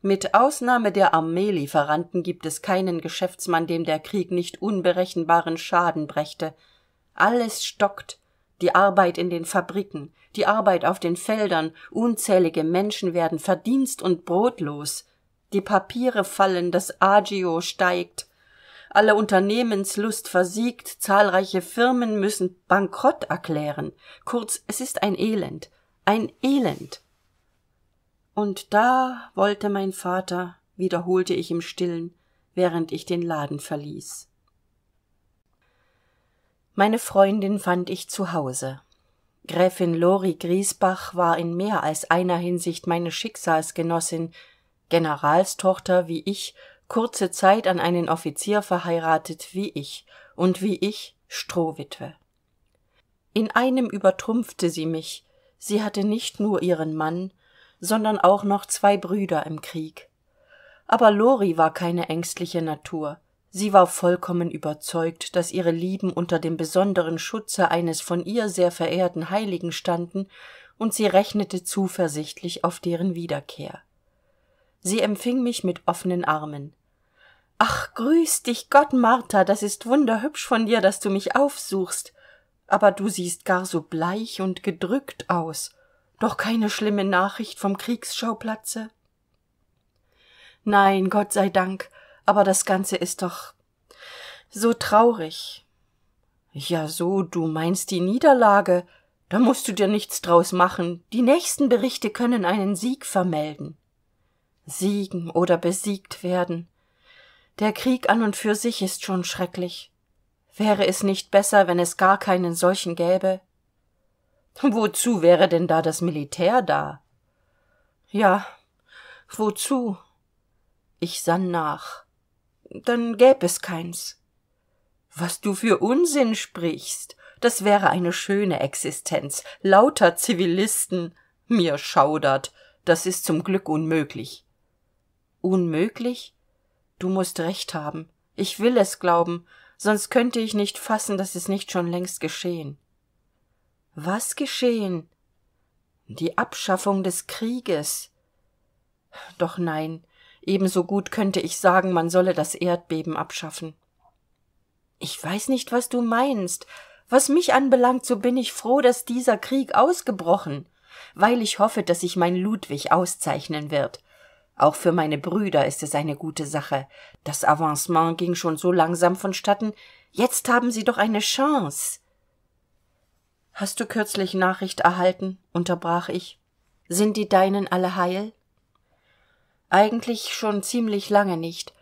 mit ausnahme der armeelieferanten gibt es keinen geschäftsmann dem der krieg nicht unberechenbaren schaden brächte alles stockt die arbeit in den fabriken die arbeit auf den feldern unzählige menschen werden verdienst und brotlos die papiere fallen das agio steigt alle unternehmenslust versiegt zahlreiche firmen müssen bankrott erklären kurz es ist ein elend ein elend und da wollte mein vater wiederholte ich im stillen während ich den laden verließ meine freundin fand ich zu hause gräfin lori griesbach war in mehr als einer hinsicht meine schicksalsgenossin generalstochter wie ich kurze zeit an einen offizier verheiratet wie ich und wie ich strohwitwe in einem übertrumpfte sie mich sie hatte nicht nur ihren mann sondern auch noch zwei brüder im krieg aber lori war keine ängstliche natur sie war vollkommen überzeugt daß ihre lieben unter dem besonderen schutze eines von ihr sehr verehrten heiligen standen und sie rechnete zuversichtlich auf deren wiederkehr sie empfing mich mit offenen armen ach grüß dich gott martha das ist wunderhübsch von dir dass du mich aufsuchst aber du siehst gar so bleich und gedrückt aus doch keine schlimme nachricht vom kriegsschauplatze nein gott sei dank aber das ganze ist doch so traurig ja so du meinst die niederlage da musst du dir nichts draus machen die nächsten berichte können einen sieg vermelden siegen oder besiegt werden der krieg an und für sich ist schon schrecklich wäre es nicht besser wenn es gar keinen solchen gäbe wozu wäre denn da das militär da ja wozu ich sann nach dann gäb es keins was du für unsinn sprichst das wäre eine schöne existenz lauter zivilisten mir schaudert das ist zum glück unmöglich unmöglich du mußt recht haben ich will es glauben sonst könnte ich nicht fassen dass es nicht schon längst geschehen was geschehen die abschaffung des krieges doch nein ebenso gut könnte ich sagen man solle das erdbeben abschaffen ich weiß nicht was du meinst was mich anbelangt so bin ich froh daß dieser krieg ausgebrochen weil ich hoffe daß sich mein ludwig auszeichnen wird auch für meine brüder ist es eine gute sache das avancement ging schon so langsam vonstatten jetzt haben sie doch eine chance hast du kürzlich nachricht erhalten unterbrach ich sind die deinen alle heil eigentlich schon ziemlich lange nicht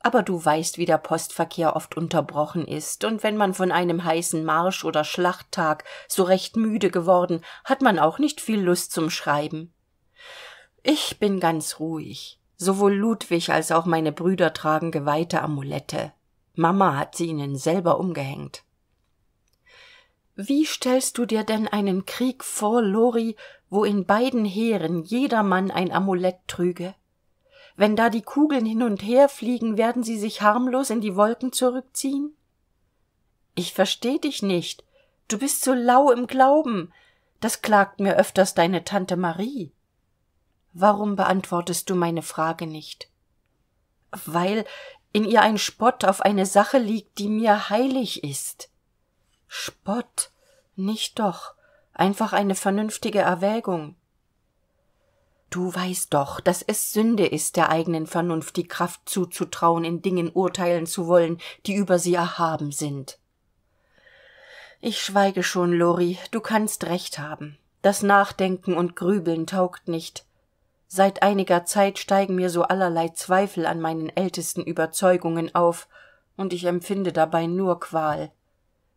aber du weißt wie der postverkehr oft unterbrochen ist und wenn man von einem heißen marsch oder schlachttag so recht müde geworden hat man auch nicht viel lust zum schreiben ich bin ganz ruhig sowohl ludwig als auch meine brüder tragen geweihte amulette mama hat sie ihnen selber umgehängt wie stellst du dir denn einen krieg vor lori wo in beiden heeren jedermann ein amulett trüge wenn da die kugeln hin und her fliegen werden sie sich harmlos in die wolken zurückziehen ich versteh dich nicht du bist so lau im glauben das klagt mir öfters deine tante marie warum beantwortest du meine frage nicht weil in ihr ein spott auf eine sache liegt die mir heilig ist spott nicht doch einfach eine vernünftige erwägung du weißt doch daß es sünde ist der eigenen vernunft die kraft zuzutrauen in dingen urteilen zu wollen die über sie erhaben sind ich schweige schon lori du kannst recht haben das nachdenken und grübeln taugt nicht seit einiger zeit steigen mir so allerlei zweifel an meinen ältesten überzeugungen auf und ich empfinde dabei nur qual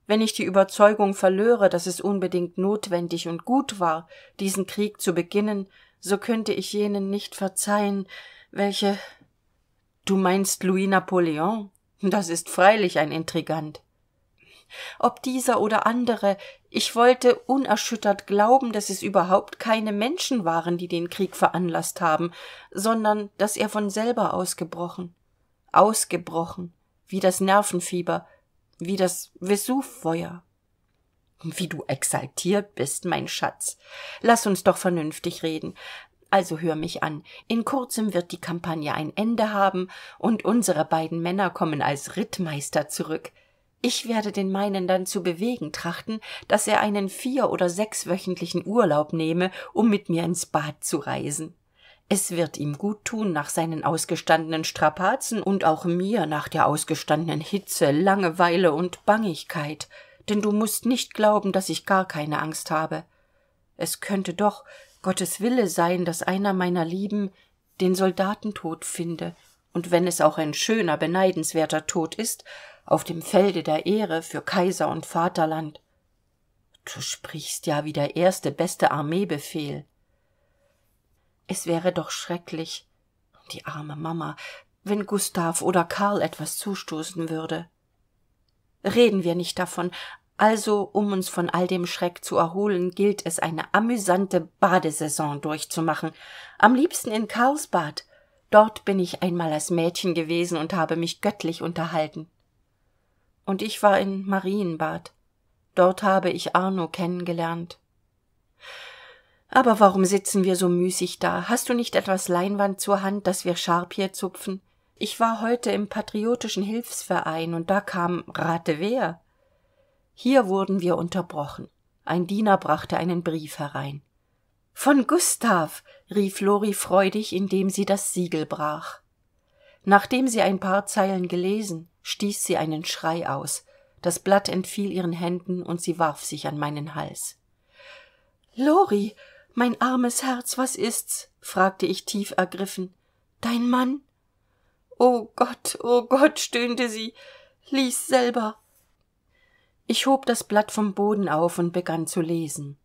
wenn ich die überzeugung verlöre dass es unbedingt notwendig und gut war diesen krieg zu beginnen so könnte ich jenen nicht verzeihen welche du meinst louis napoleon das ist freilich ein intrigant ob dieser oder andere ich wollte unerschüttert glauben daß es überhaupt keine menschen waren die den krieg veranlaßt haben sondern daß er von selber ausgebrochen ausgebrochen wie das nervenfieber wie das vesuvfeuer wie du exaltiert bist mein schatz Lass uns doch vernünftig reden also hör mich an in kurzem wird die Kampagne ein ende haben und unsere beiden männer kommen als rittmeister zurück ich werde den meinen dann zu bewegen trachten daß er einen vier oder sechswöchentlichen urlaub nehme um mit mir ins bad zu reisen es wird ihm gut tun, nach seinen ausgestandenen strapazen und auch mir nach der ausgestandenen hitze langeweile und bangigkeit denn du musst nicht glauben dass ich gar keine angst habe es könnte doch gottes wille sein daß einer meiner lieben den soldatentod finde und wenn es auch ein schöner beneidenswerter tod ist auf dem felde der ehre für kaiser und vaterland du sprichst ja wie der erste beste armeebefehl es wäre doch schrecklich die arme mama wenn gustav oder karl etwas zustoßen würde reden wir nicht davon also um uns von all dem schreck zu erholen gilt es eine amüsante badesaison durchzumachen am liebsten in karlsbad dort bin ich einmal als mädchen gewesen und habe mich göttlich unterhalten und ich war in marienbad dort habe ich arno kennengelernt. aber warum sitzen wir so müßig da hast du nicht etwas leinwand zur hand daß wir charpie zupfen ich war heute im patriotischen hilfsverein und da kam Rate wer? hier wurden wir unterbrochen ein diener brachte einen brief herein von gustav rief lori freudig indem sie das siegel brach nachdem sie ein paar zeilen gelesen stieß sie einen schrei aus das blatt entfiel ihren händen und sie warf sich an meinen hals lori mein armes herz was ist's fragte ich tief ergriffen dein mann o oh gott o oh gott stöhnte sie lies selber ich hob das blatt vom boden auf und begann zu lesen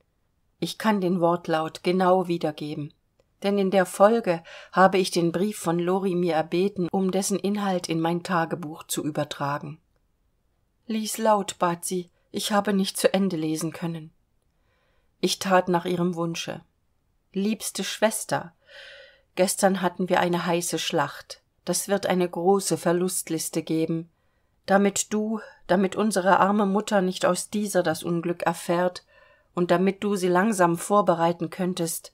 ich kann den wortlaut genau wiedergeben denn in der folge habe ich den brief von lori mir erbeten um dessen inhalt in mein tagebuch zu übertragen lies laut bat sie ich habe nicht zu ende lesen können ich tat nach ihrem wunsche liebste schwester gestern hatten wir eine heiße schlacht das wird eine große verlustliste geben damit du damit unsere arme mutter nicht aus dieser das unglück erfährt und damit du sie langsam vorbereiten könntest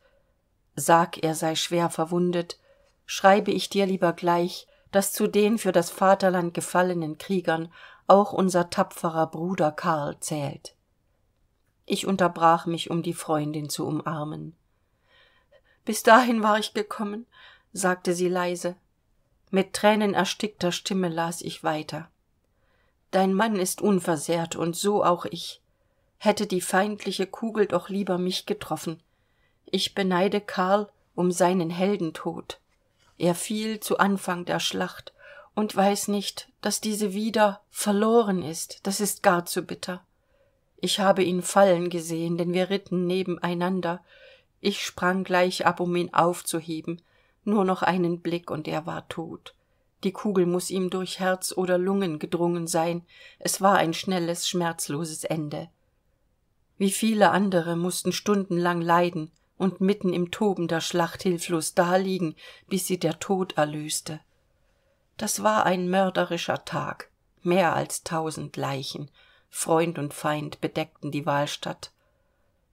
sag er sei schwer verwundet schreibe ich dir lieber gleich daß zu den für das vaterland gefallenen kriegern auch unser tapferer bruder karl zählt ich unterbrach mich um die freundin zu umarmen bis dahin war ich gekommen sagte sie leise mit thränenerstickter stimme las ich weiter dein mann ist unversehrt und so auch ich hätte die feindliche kugel doch lieber mich getroffen ich beneide karl um seinen heldentod er fiel zu anfang der schlacht und weiß nicht daß diese wieder verloren ist das ist gar zu bitter ich habe ihn fallen gesehen denn wir ritten nebeneinander ich sprang gleich ab um ihn aufzuheben nur noch einen blick und er war tot die kugel muß ihm durch herz oder lungen gedrungen sein es war ein schnelles schmerzloses ende wie viele andere mußten stundenlang leiden und mitten im toben der schlacht hilflos daliegen bis sie der tod erlöste das war ein mörderischer tag mehr als tausend leichen freund und feind bedeckten die wahlstatt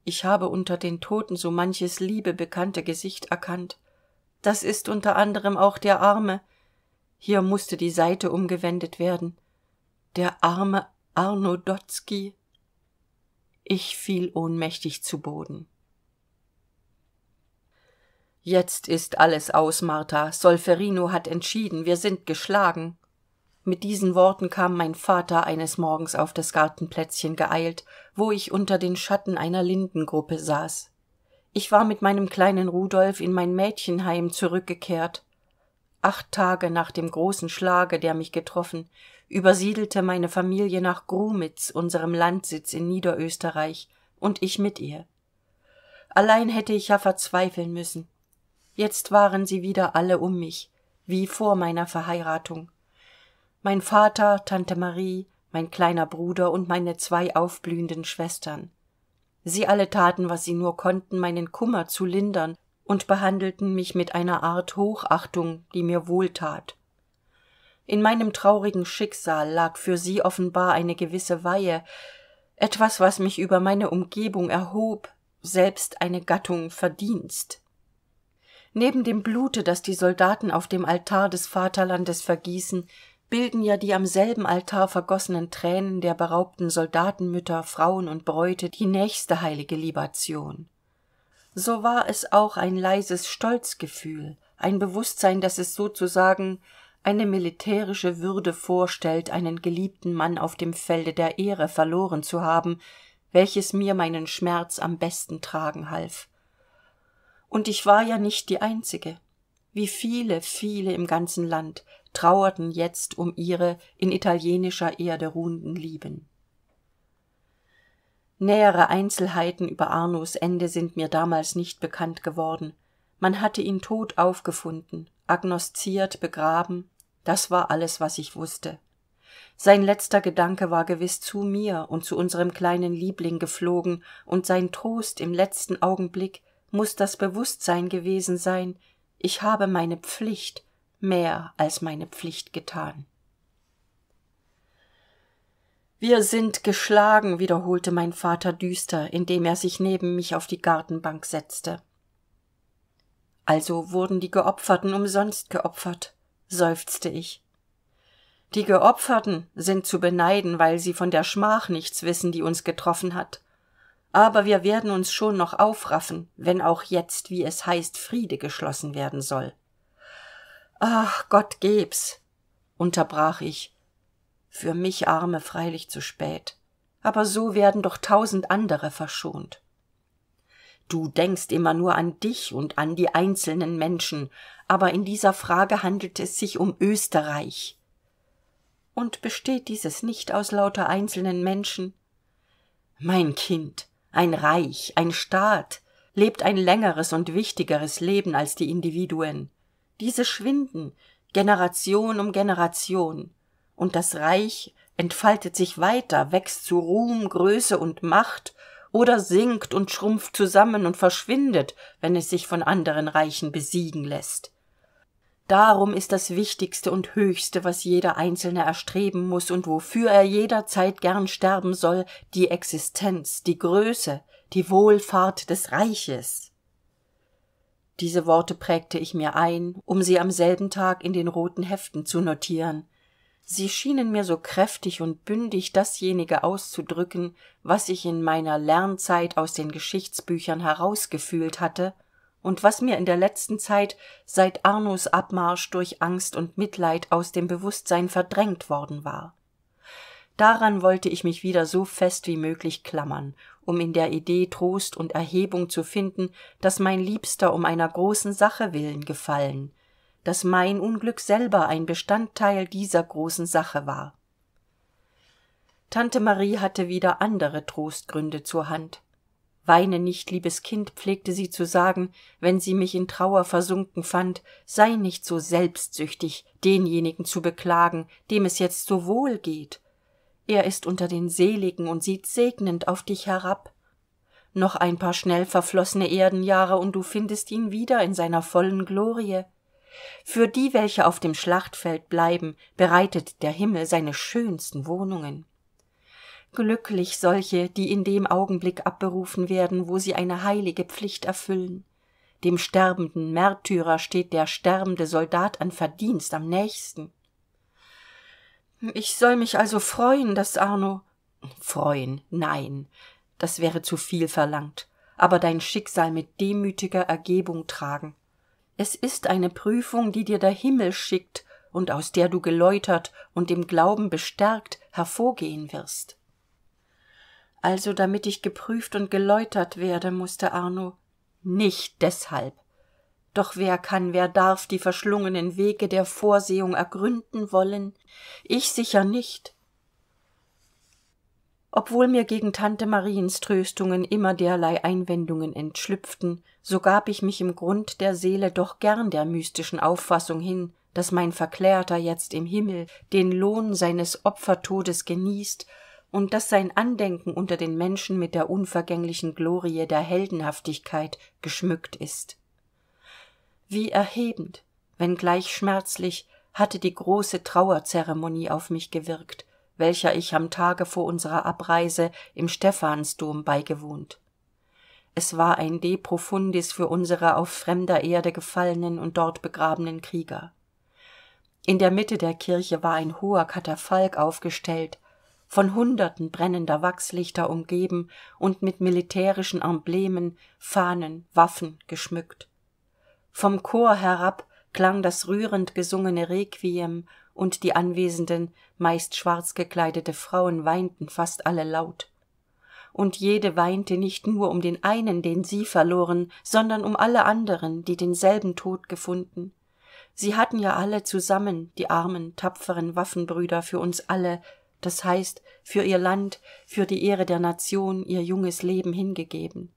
ich habe unter den toten so manches liebe bekannte gesicht erkannt das ist unter anderem auch der arme hier mußte die seite umgewendet werden der arme arno dotzky ich fiel ohnmächtig zu boden jetzt ist alles aus martha solferino hat entschieden wir sind geschlagen mit diesen worten kam mein vater eines morgens auf das gartenplätzchen geeilt wo ich unter den schatten einer lindengruppe saß ich war mit meinem kleinen rudolf in mein mädchenheim zurückgekehrt acht tage nach dem großen schlage der mich getroffen übersiedelte meine familie nach grumitz unserem landsitz in niederösterreich und ich mit ihr allein hätte ich ja verzweifeln müssen jetzt waren sie wieder alle um mich wie vor meiner verheiratung mein vater tante marie mein kleiner bruder und meine zwei aufblühenden schwestern sie alle taten, was sie nur konnten meinen kummer zu lindern und behandelten mich mit einer art hochachtung die mir wohltat. in meinem traurigen schicksal lag für sie offenbar eine gewisse weihe etwas was mich über meine umgebung erhob selbst eine gattung verdienst neben dem blute das die soldaten auf dem altar des vaterlandes vergießen bilden ja die am selben altar vergossenen Tränen der beraubten soldatenmütter frauen und bräute die nächste heilige libation so war es auch ein leises stolzgefühl ein Bewusstsein, dass es sozusagen eine militärische würde vorstellt einen geliebten mann auf dem felde der ehre verloren zu haben welches mir meinen schmerz am besten tragen half und ich war ja nicht die einzige wie viele viele im ganzen land trauerten jetzt um ihre in italienischer erde ruhenden lieben nähere einzelheiten über arnos ende sind mir damals nicht bekannt geworden man hatte ihn tot aufgefunden agnosziert begraben das war alles was ich wußte sein letzter gedanke war gewiß zu mir und zu unserem kleinen liebling geflogen und sein trost im letzten augenblick muß das bewußtsein gewesen sein ich habe meine pflicht mehr als meine pflicht getan. wir sind geschlagen wiederholte mein vater düster indem er sich neben mich auf die gartenbank setzte also wurden die geopferten umsonst geopfert seufzte ich die geopferten sind zu beneiden weil sie von der schmach nichts wissen die uns getroffen hat aber wir werden uns schon noch aufraffen wenn auch jetzt wie es heißt friede geschlossen werden soll ach gott geb's unterbrach ich für mich arme freilich zu spät aber so werden doch tausend andere verschont du denkst immer nur an dich und an die einzelnen menschen aber in dieser frage handelt es sich um österreich und besteht dieses nicht aus lauter einzelnen menschen mein kind ein reich ein staat lebt ein längeres und wichtigeres leben als die individuen diese schwinden generation um generation und das reich entfaltet sich weiter wächst zu ruhm größe und macht oder sinkt und schrumpft zusammen und verschwindet wenn es sich von anderen reichen besiegen lässt darum ist das wichtigste und höchste was jeder einzelne erstreben muß und wofür er jederzeit gern sterben soll die existenz die größe die wohlfahrt des reiches diese worte prägte ich mir ein um sie am selben tag in den roten heften zu notieren sie schienen mir so kräftig und bündig dasjenige auszudrücken was ich in meiner lernzeit aus den geschichtsbüchern herausgefühlt hatte und was mir in der letzten zeit seit arnos abmarsch durch angst und mitleid aus dem Bewusstsein verdrängt worden war daran wollte ich mich wieder so fest wie möglich klammern um in der idee trost und erhebung zu finden daß mein liebster um einer großen sache willen gefallen daß mein unglück selber ein bestandteil dieser großen sache war tante marie hatte wieder andere trostgründe zur hand weine nicht liebes kind pflegte sie zu sagen wenn sie mich in trauer versunken fand sei nicht so selbstsüchtig denjenigen zu beklagen dem es jetzt so wohl geht er ist unter den seligen und sieht segnend auf dich herab noch ein paar schnell verflossene erdenjahre und du findest ihn wieder in seiner vollen glorie für die welche auf dem schlachtfeld bleiben bereitet der himmel seine schönsten wohnungen glücklich solche die in dem augenblick abberufen werden wo sie eine heilige pflicht erfüllen dem sterbenden märtyrer steht der sterbende soldat an verdienst am nächsten ich soll mich also freuen daß arno freuen nein das wäre zu viel verlangt aber dein schicksal mit demütiger ergebung tragen es ist eine prüfung die dir der himmel schickt und aus der du geläutert und im glauben bestärkt hervorgehen wirst also damit ich geprüft und geläutert werde mußte arno nicht deshalb doch wer kann wer darf die verschlungenen wege der vorsehung ergründen wollen ich sicher nicht obwohl mir gegen tante mariens tröstungen immer derlei einwendungen entschlüpften so gab ich mich im grund der seele doch gern der mystischen auffassung hin daß mein verklärter jetzt im himmel den lohn seines opfertodes genießt und daß sein andenken unter den menschen mit der unvergänglichen glorie der heldenhaftigkeit geschmückt ist wie erhebend wenngleich schmerzlich hatte die große Trauerzeremonie auf mich gewirkt welcher ich am tage vor unserer abreise im stephansdom beigewohnt es war ein de profundis für unsere auf fremder erde gefallenen und dort begrabenen krieger in der mitte der kirche war ein hoher katafalk aufgestellt von hunderten brennender wachslichter umgeben und mit militärischen emblemen fahnen waffen geschmückt vom chor herab klang das rührend gesungene requiem und die anwesenden meist schwarz gekleidete frauen weinten fast alle laut und jede weinte nicht nur um den einen den sie verloren sondern um alle anderen die denselben tod gefunden sie hatten ja alle zusammen die armen tapferen waffenbrüder für uns alle das heißt für ihr land für die ehre der nation ihr junges leben hingegeben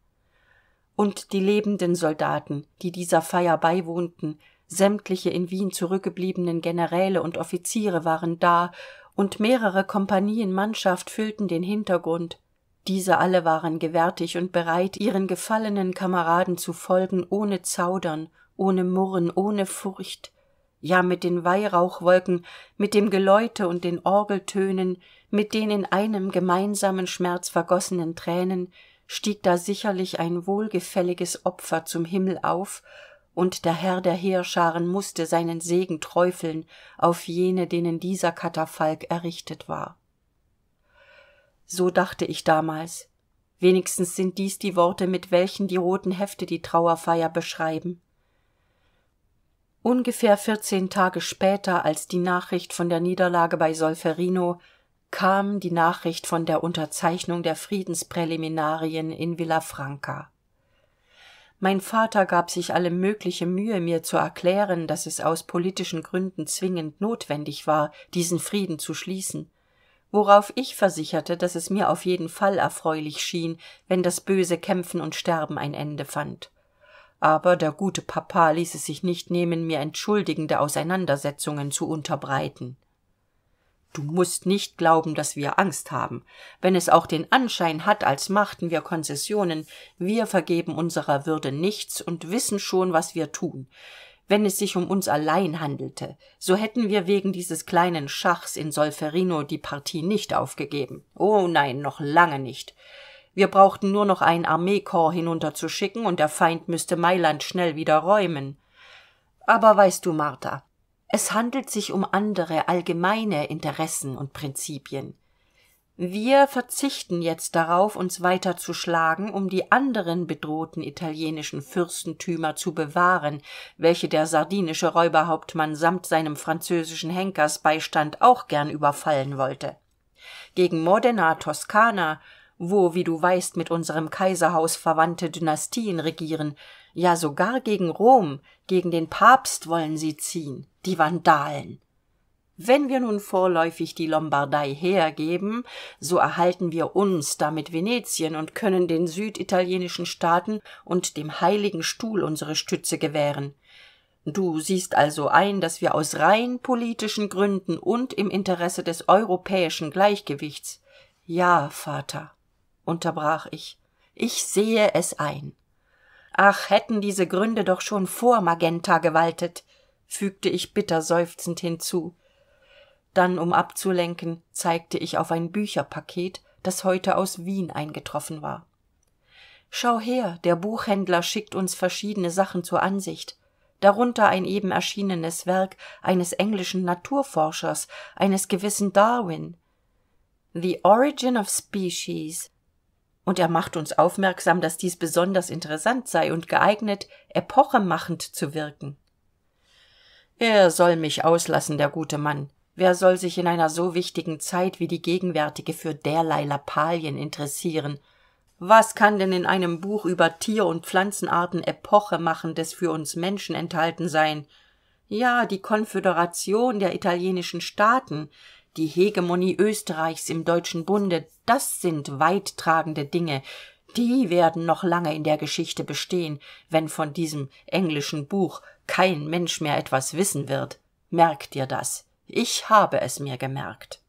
und die lebenden soldaten die dieser feier beiwohnten sämtliche in wien zurückgebliebenen generäle und offiziere waren da und mehrere kompagnien mannschaft füllten den hintergrund diese alle waren gewärtig und bereit ihren gefallenen kameraden zu folgen ohne zaudern ohne murren ohne furcht ja mit den weihrauchwolken, mit dem Geläute und den Orgeltönen, mit den in einem gemeinsamen Schmerz vergossenen Tränen, stieg da sicherlich ein wohlgefälliges Opfer zum Himmel auf, und der Herr der Heerscharen mußte seinen Segen träufeln auf jene, denen dieser Katafalk errichtet war. So dachte ich damals. Wenigstens sind dies die Worte, mit welchen die roten Hefte die Trauerfeier beschreiben ungefähr vierzehn tage später als die nachricht von der niederlage bei solferino kam die nachricht von der unterzeichnung der friedenspräliminarien in villafranca mein vater gab sich alle mögliche mühe mir zu erklären daß es aus politischen gründen zwingend notwendig war diesen frieden zu schließen worauf ich versicherte daß es mir auf jeden fall erfreulich schien wenn das böse kämpfen und sterben ein ende fand aber der gute papa ließ es sich nicht nehmen mir entschuldigende auseinandersetzungen zu unterbreiten du mußt nicht glauben daß wir angst haben wenn es auch den anschein hat als machten wir konzessionen wir vergeben unserer würde nichts und wissen schon was wir tun. wenn es sich um uns allein handelte so hätten wir wegen dieses kleinen schachs in solferino die partie nicht aufgegeben Oh nein noch lange nicht wir brauchten nur noch ein armeekorps hinunterzuschicken und der feind müßte mailand schnell wieder räumen aber weißt du martha es handelt sich um andere allgemeine interessen und prinzipien wir verzichten jetzt darauf uns weiter zu schlagen um die anderen bedrohten italienischen fürstentümer zu bewahren welche der sardinische räuberhauptmann samt seinem französischen henkersbeistand auch gern überfallen wollte gegen modena toskana wo wie du weißt mit unserem kaiserhaus verwandte dynastien regieren ja sogar gegen rom gegen den papst wollen sie ziehen die vandalen wenn wir nun vorläufig die lombardei hergeben so erhalten wir uns damit venetien und können den süditalienischen staaten und dem heiligen stuhl unsere stütze gewähren Du siehst also ein, dass wir aus rein politischen Gründen und im Interesse des europäischen Gleichgewichts. Ja, Vater unterbrach ich ich sehe es ein ach hätten diese gründe doch schon vor magenta gewaltet fügte ich bitter seufzend hinzu dann um abzulenken zeigte ich auf ein bücherpaket das heute aus wien eingetroffen war schau her der buchhändler schickt uns verschiedene sachen zur ansicht darunter ein eben erschienenes werk eines englischen naturforschers eines gewissen darwin the origin of species und er macht uns aufmerksam, dass dies besonders interessant sei und geeignet, epochemachend zu wirken. Er soll mich auslassen, der gute Mann. Wer soll sich in einer so wichtigen Zeit wie die gegenwärtige für derlei Lappalien interessieren? Was kann denn in einem Buch über Tier- und Pflanzenarten Epochemachendes für uns Menschen enthalten sein? Ja, die Konföderation der italienischen Staaten, die hegemonie österreichs im deutschen bunde das sind weittragende dinge die werden noch lange in der geschichte bestehen wenn von diesem englischen buch kein mensch mehr etwas wissen wird merke dir das ich habe es mir gemerkt